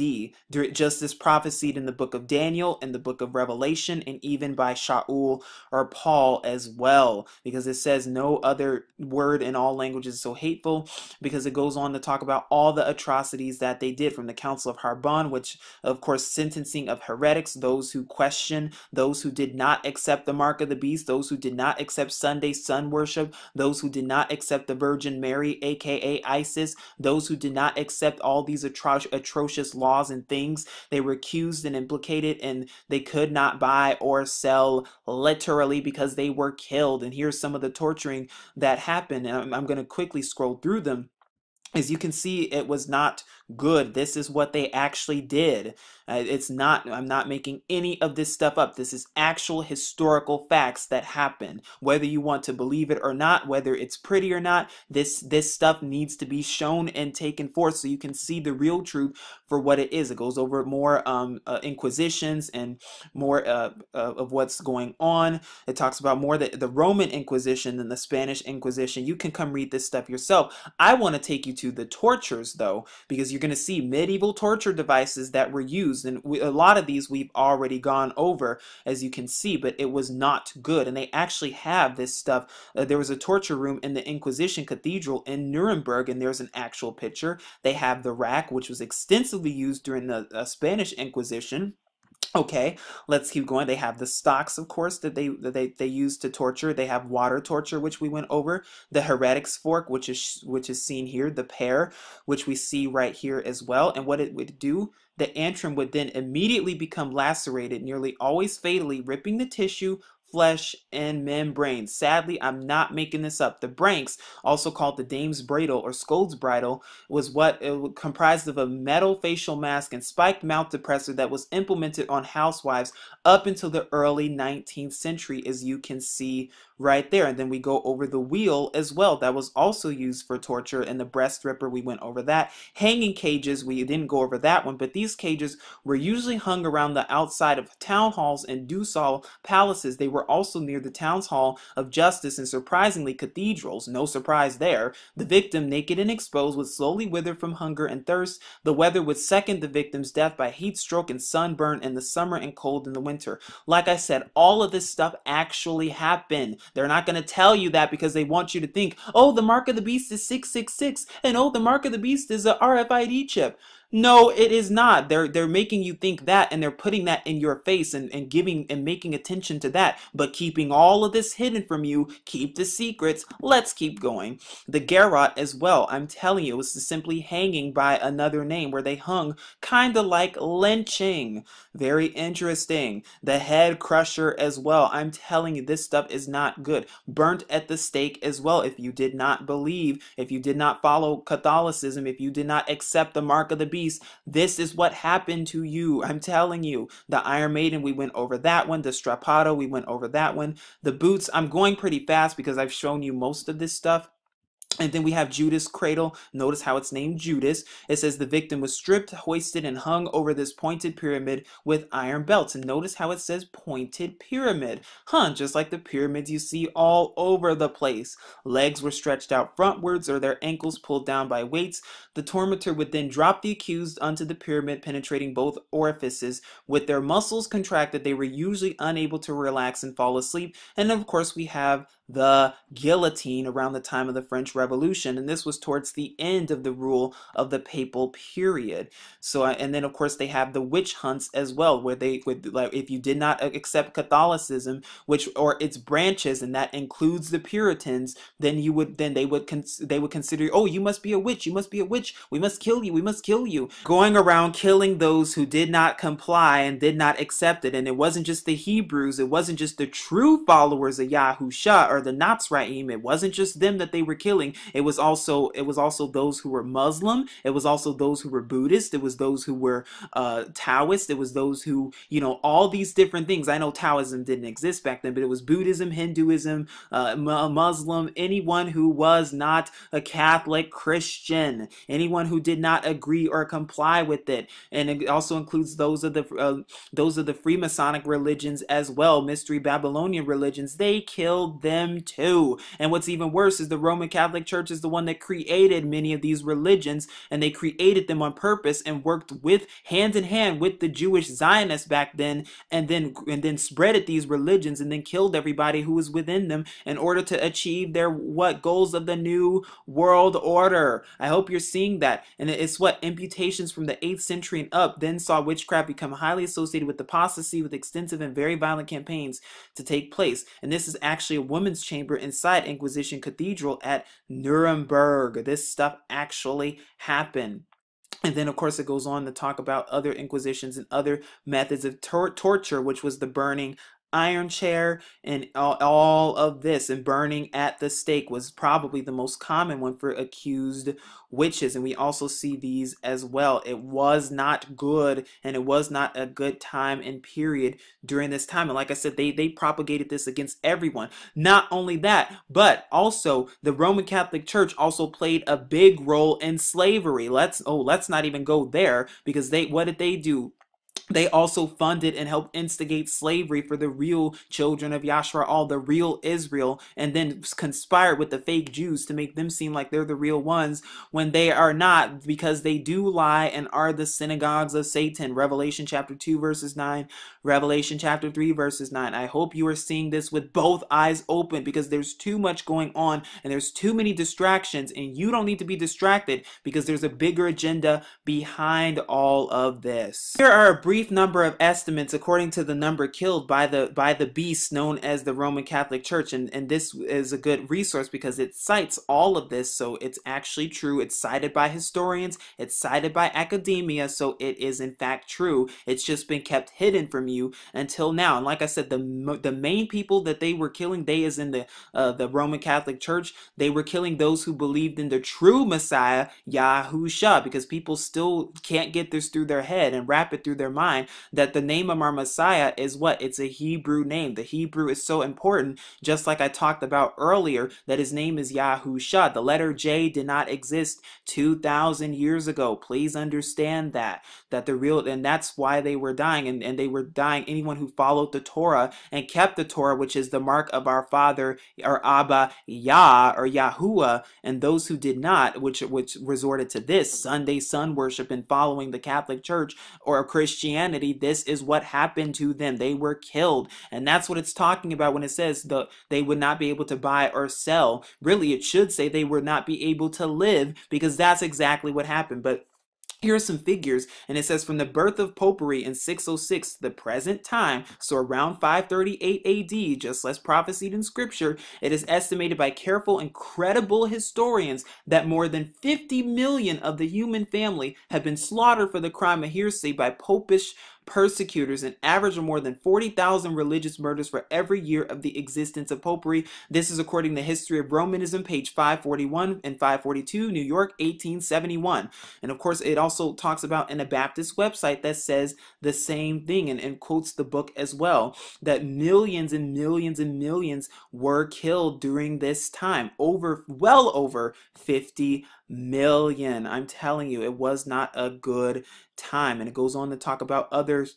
just as prophesied in the book of Daniel and the book of Revelation, and even by Shaul or Paul as well, because it says no other word in all languages so hateful, because it goes on to talk about all the atrocities that they did from the Council of Harbon, which, of course, sentencing of heretics, those who question, those who did not accept the mark of the beast, those who did not accept Sunday sun worship, those who did not accept the Virgin Mary, aka ISIS, those who did not accept all these atro atrocious atrocious laws and things. They were accused and implicated, and they could not buy or sell literally because they were killed. And here's some of the torturing that happened. And I'm, I'm going to quickly scroll through them. As you can see, it was not good. This is what they actually did. Uh, it's not, I'm not making any of this stuff up. This is actual historical facts that happened. Whether you want to believe it or not, whether it's pretty or not, this, this stuff needs to be shown and taken forth so you can see the real truth for what it is. It goes over more um, uh, inquisitions and more uh, uh of what's going on. It talks about more the, the Roman Inquisition than the Spanish Inquisition. You can come read this stuff yourself. I want to take you to the tortures though, because you're going to see medieval torture devices that were used. And we, a lot of these we've already gone over, as you can see, but it was not good. And they actually have this stuff. Uh, there was a torture room in the Inquisition Cathedral in Nuremberg, and there's an actual picture. They have the rack, which was extensively used during the uh, Spanish Inquisition. Okay, let's keep going. They have the stocks, of course, that they that they they use to torture. They have water torture, which we went over. The heretic's fork, which is which is seen here. The pear, which we see right here as well. And what it would do, the antrum would then immediately become lacerated, nearly always fatally, ripping the tissue, flesh and membrane. Sadly, I'm not making this up. The branks, also called the dame's bridle or scold's bridle, was what it uh, comprised of a metal facial mask and spiked mouth depressor that was implemented on housewives up until the early 19th century, as you can see right there. And then we go over the wheel as well. That was also used for torture. And the breast ripper, we went over that. Hanging cages, we didn't go over that one, but these cages were usually hung around the outside of town halls and Dusal palaces. They were were also near the town's hall of justice and surprisingly cathedrals, no surprise there. The victim, naked and exposed, would slowly wither from hunger and thirst. The weather would second the victim's death by heat stroke and sunburn in the summer and cold in the winter. Like I said, all of this stuff actually happened. They're not going to tell you that because they want you to think, oh, the mark of the beast is 666, and oh, the mark of the beast is a RFID chip. No, it is not. They're they're making you think that and they're putting that in your face and, and giving and making attention to that, but keeping all of this hidden from you, keep the secrets. Let's keep going. The garrot as well, I'm telling you, it was simply hanging by another name where they hung, kinda like lynching. Very interesting. The head crusher as well. I'm telling you, this stuff is not good. Burnt at the stake as well. If you did not believe, if you did not follow Catholicism, if you did not accept the mark of the beast, this is what happened to you. I'm telling you. The Iron Maiden, we went over that one. The Strapato, we went over that one. The boots, I'm going pretty fast because I've shown you most of this stuff. And then we have Judas' cradle. Notice how it's named Judas. It says the victim was stripped, hoisted, and hung over this pointed pyramid with iron belts. And notice how it says pointed pyramid. Huh, just like the pyramids you see all over the place. Legs were stretched out frontwards or their ankles pulled down by weights. The tormentor would then drop the accused onto the pyramid, penetrating both orifices. With their muscles contracted, they were usually unable to relax and fall asleep. And of course, we have the guillotine around the time of the French Revolution, and this was towards the end of the rule of the papal period. So, uh, and then of course they have the witch hunts as well, where they would like if you did not uh, accept Catholicism, which or its branches, and that includes the Puritans, then you would then they would con- they would consider oh you must be a witch, you must be a witch witch. We must kill you. We must kill you. Going around killing those who did not comply and did not accept it. And it wasn't just the Hebrews. It wasn't just the true followers of Yahusha or the Nazraim. It wasn't just them that they were killing. It was also it was also those who were Muslim. It was also those who were Buddhist. It was those who were uh, Taoist. It was those who you know all these different things. I know Taoism didn't exist back then, but it was Buddhism, Hinduism, uh, Muslim, anyone who was not a Catholic Christian anyone who did not agree or comply with it. And it also includes those of the uh, those of the Freemasonic religions as well, Mystery Babylonian religions. They killed them too. And what's even worse is the Roman Catholic Church is the one that created many of these religions, and they created them on purpose and worked with hand in hand with the Jewish Zionists back then, and then and then spreaded these religions and then killed everybody who was within them in order to achieve their what goals of the new world order. I hope you're seeing seeing that, and it's what imputations from the 8th century and up then saw witchcraft become highly associated with apostasy with extensive and very violent campaigns to take place. And this is actually a woman's chamber inside Inquisition Cathedral at Nuremberg. This stuff actually happened. And then, of course, it goes on to talk about other inquisitions and other methods of tor- torture, which was the burning iron chair and all, of this and burning at the stake was probably the most common one for accused witches and we also see these as well it was not good and it was not a good time and period during this time and like i said they they propagated this against everyone not only that but also the roman catholic church also played a big role in slavery let's oh let's not even go there because they what did they do they also funded and helped instigate slavery for the real children of Yashua, all the real Israel, and then conspired with the fake Jews to make them seem like they're the real ones when they are not, because they do lie and are the synagogues of Satan. Revelation chapter 2, verses 9, Revelation chapter 3, verses 9. I hope you are seeing this with both eyes open because there's too much going on and there's too many distractions, and you don't need to be distracted because there's a bigger agenda behind all of this. Here are a brief brief number of estimates according to the number killed by the by the beast known as the Roman Catholic Church, and and this is a good resource because it cites all of this, so it's actually true. It's cited by historians, it's cited by academia, so it is in fact true. It's just been kept hidden from you until now. And like I said, the the main people that they were killing, they is in the uh, the Roman Catholic Church. They were killing those who believed in the true Messiah, Yahusha, because people still can't get this through their head and wrap it through their mind mind that the name of our Messiah is what? It's a Hebrew name. The Hebrew is so important, just like I talked about earlier, that his name is Yahusha. The letter J did not exist 2,000 years ago. Please understand that. That the real, and that's why they were dying, and, and they were dying. Anyone who followed the Torah and kept the Torah, which is the mark of our Father, our Abba, Yah, or Yahuwah, and those who did not, which, which resorted to this Sunday sun worship and following the Catholic Church or Christian Christianity, this is what happened to them. They were killed. And that's what it's talking about when it says the, they would not be able to buy or sell. Really, it should say they would not be able to live because that's exactly what happened. But here are some figures, and it says from the birth of popery in 606 to the present time, so around 538 AD, just as prophesied in scripture, it is estimated by careful and credible historians that more than 50 million of the human family have been slaughtered for the crime of heresy by popish persecutors, an average of more than 40,000 religious murders for every year of the existence of popery. This is according to History of Romanism, page 541 and 542, New York, 1871. And of course, it also talks about an Anabaptist website that says the same thing and, and quotes the book as well that millions and millions and millions were killed during this time, over well over 50 million. I'm telling you, it was not a good time. And it goes on to talk about others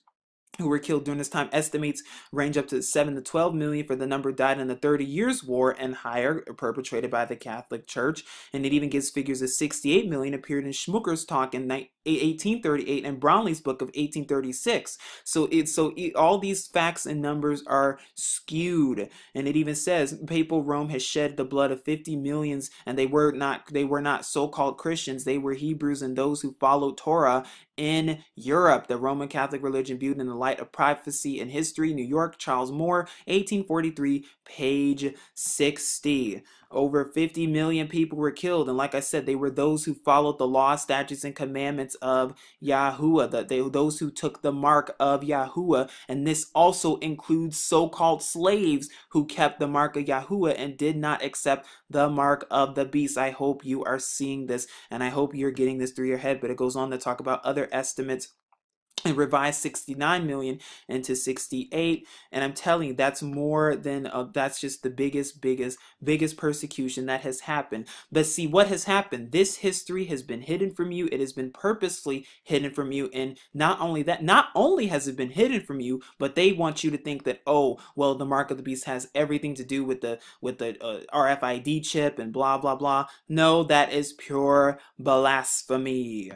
who were killed during this time. Estimates range up to 7 to 12 million for the number died in the 30 years war and higher perpetrated by the Catholic Church. And it even gives figures of 68 million appeared in Schmucker's talk in 1838 and Brownlee's book of 1836. So it's so it, all these facts and numbers are skewed, and it even says papal Rome has shed the blood of 50 millions, and they were not they were not so-called Christians; they were Hebrews and those who followed Torah in Europe. The Roman Catholic religion viewed in the light of prophecy and history. New York, Charles Moore, 1843, page 60. Over 50 million people were killed. And like I said, they were those who followed the law, statutes, and commandments of Yahuwah, the, they, those who took the mark of Yahuwah. And this also includes so called slaves who kept the mark of Yahuwah and did not accept the mark of the beast. I hope you are seeing this and I hope you're getting this through your head. But it goes on to talk about other estimates and revised 69 million into 68 and i'm telling you that's more than a, that's just the biggest biggest biggest persecution that has happened but see what has happened this history has been hidden from you it has been purposely hidden from you and not only that not only has it been hidden from you but they want you to think that oh well the mark of the beast has everything to do with the with the uh, rfid chip and blah blah blah no that is pure blasphemy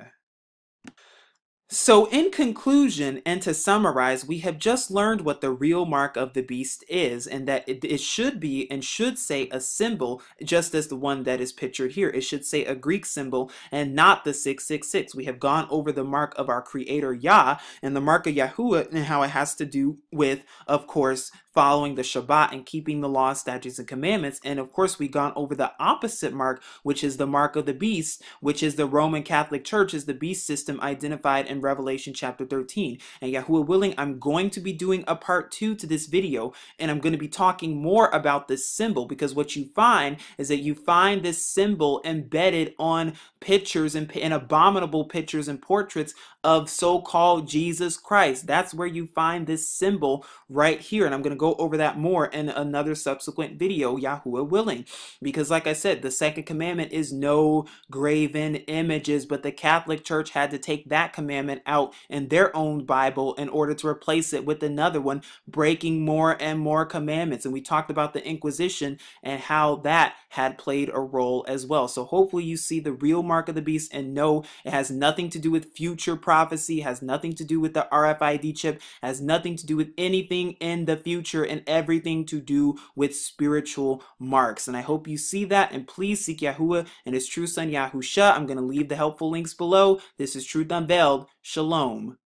so, in conclusion, and to summarize, we have just learned what the real mark of the beast is, and that it, it, should be and should say a symbol, just as the one that is pictured here. It should say a Greek symbol and not the 666. We have gone over the mark of our creator Yah and the mark of Yahuwah and how it has to do with, of course, following the Shabbat and keeping the law, statutes, and commandments. And of course, we've gone over the opposite mark, which is the mark of the beast, which is the Roman Catholic Church, is the beast system identified in Revelation chapter 13. And Yahuwah willing, I'm going to be doing a part two to this video, and I'm going to be talking more about this symbol because what you find is that you find this symbol embedded on pictures and, and abominable pictures and portraits of so called Jesus Christ. That's where you find this symbol right here. And I'm going to go over that more in another subsequent video, Yahuwah willing. Because like I said, the second commandment is no graven images, but the Catholic Church had to take that commandment out in their own Bible in order to replace it with another one, breaking more and more commandments. And we talked about the Inquisition and how that had played a role as well. So hopefully you see the real mark of the beast and know it has nothing to do with future prophecy, has nothing to do with the RFID chip, has nothing to do with anything in the future and everything to do with spiritual marks. And I hope you see that and please seek Yahuwah and his true son Yahusha. I'm going to leave the helpful links below. This is Truth Unveiled. Shalom.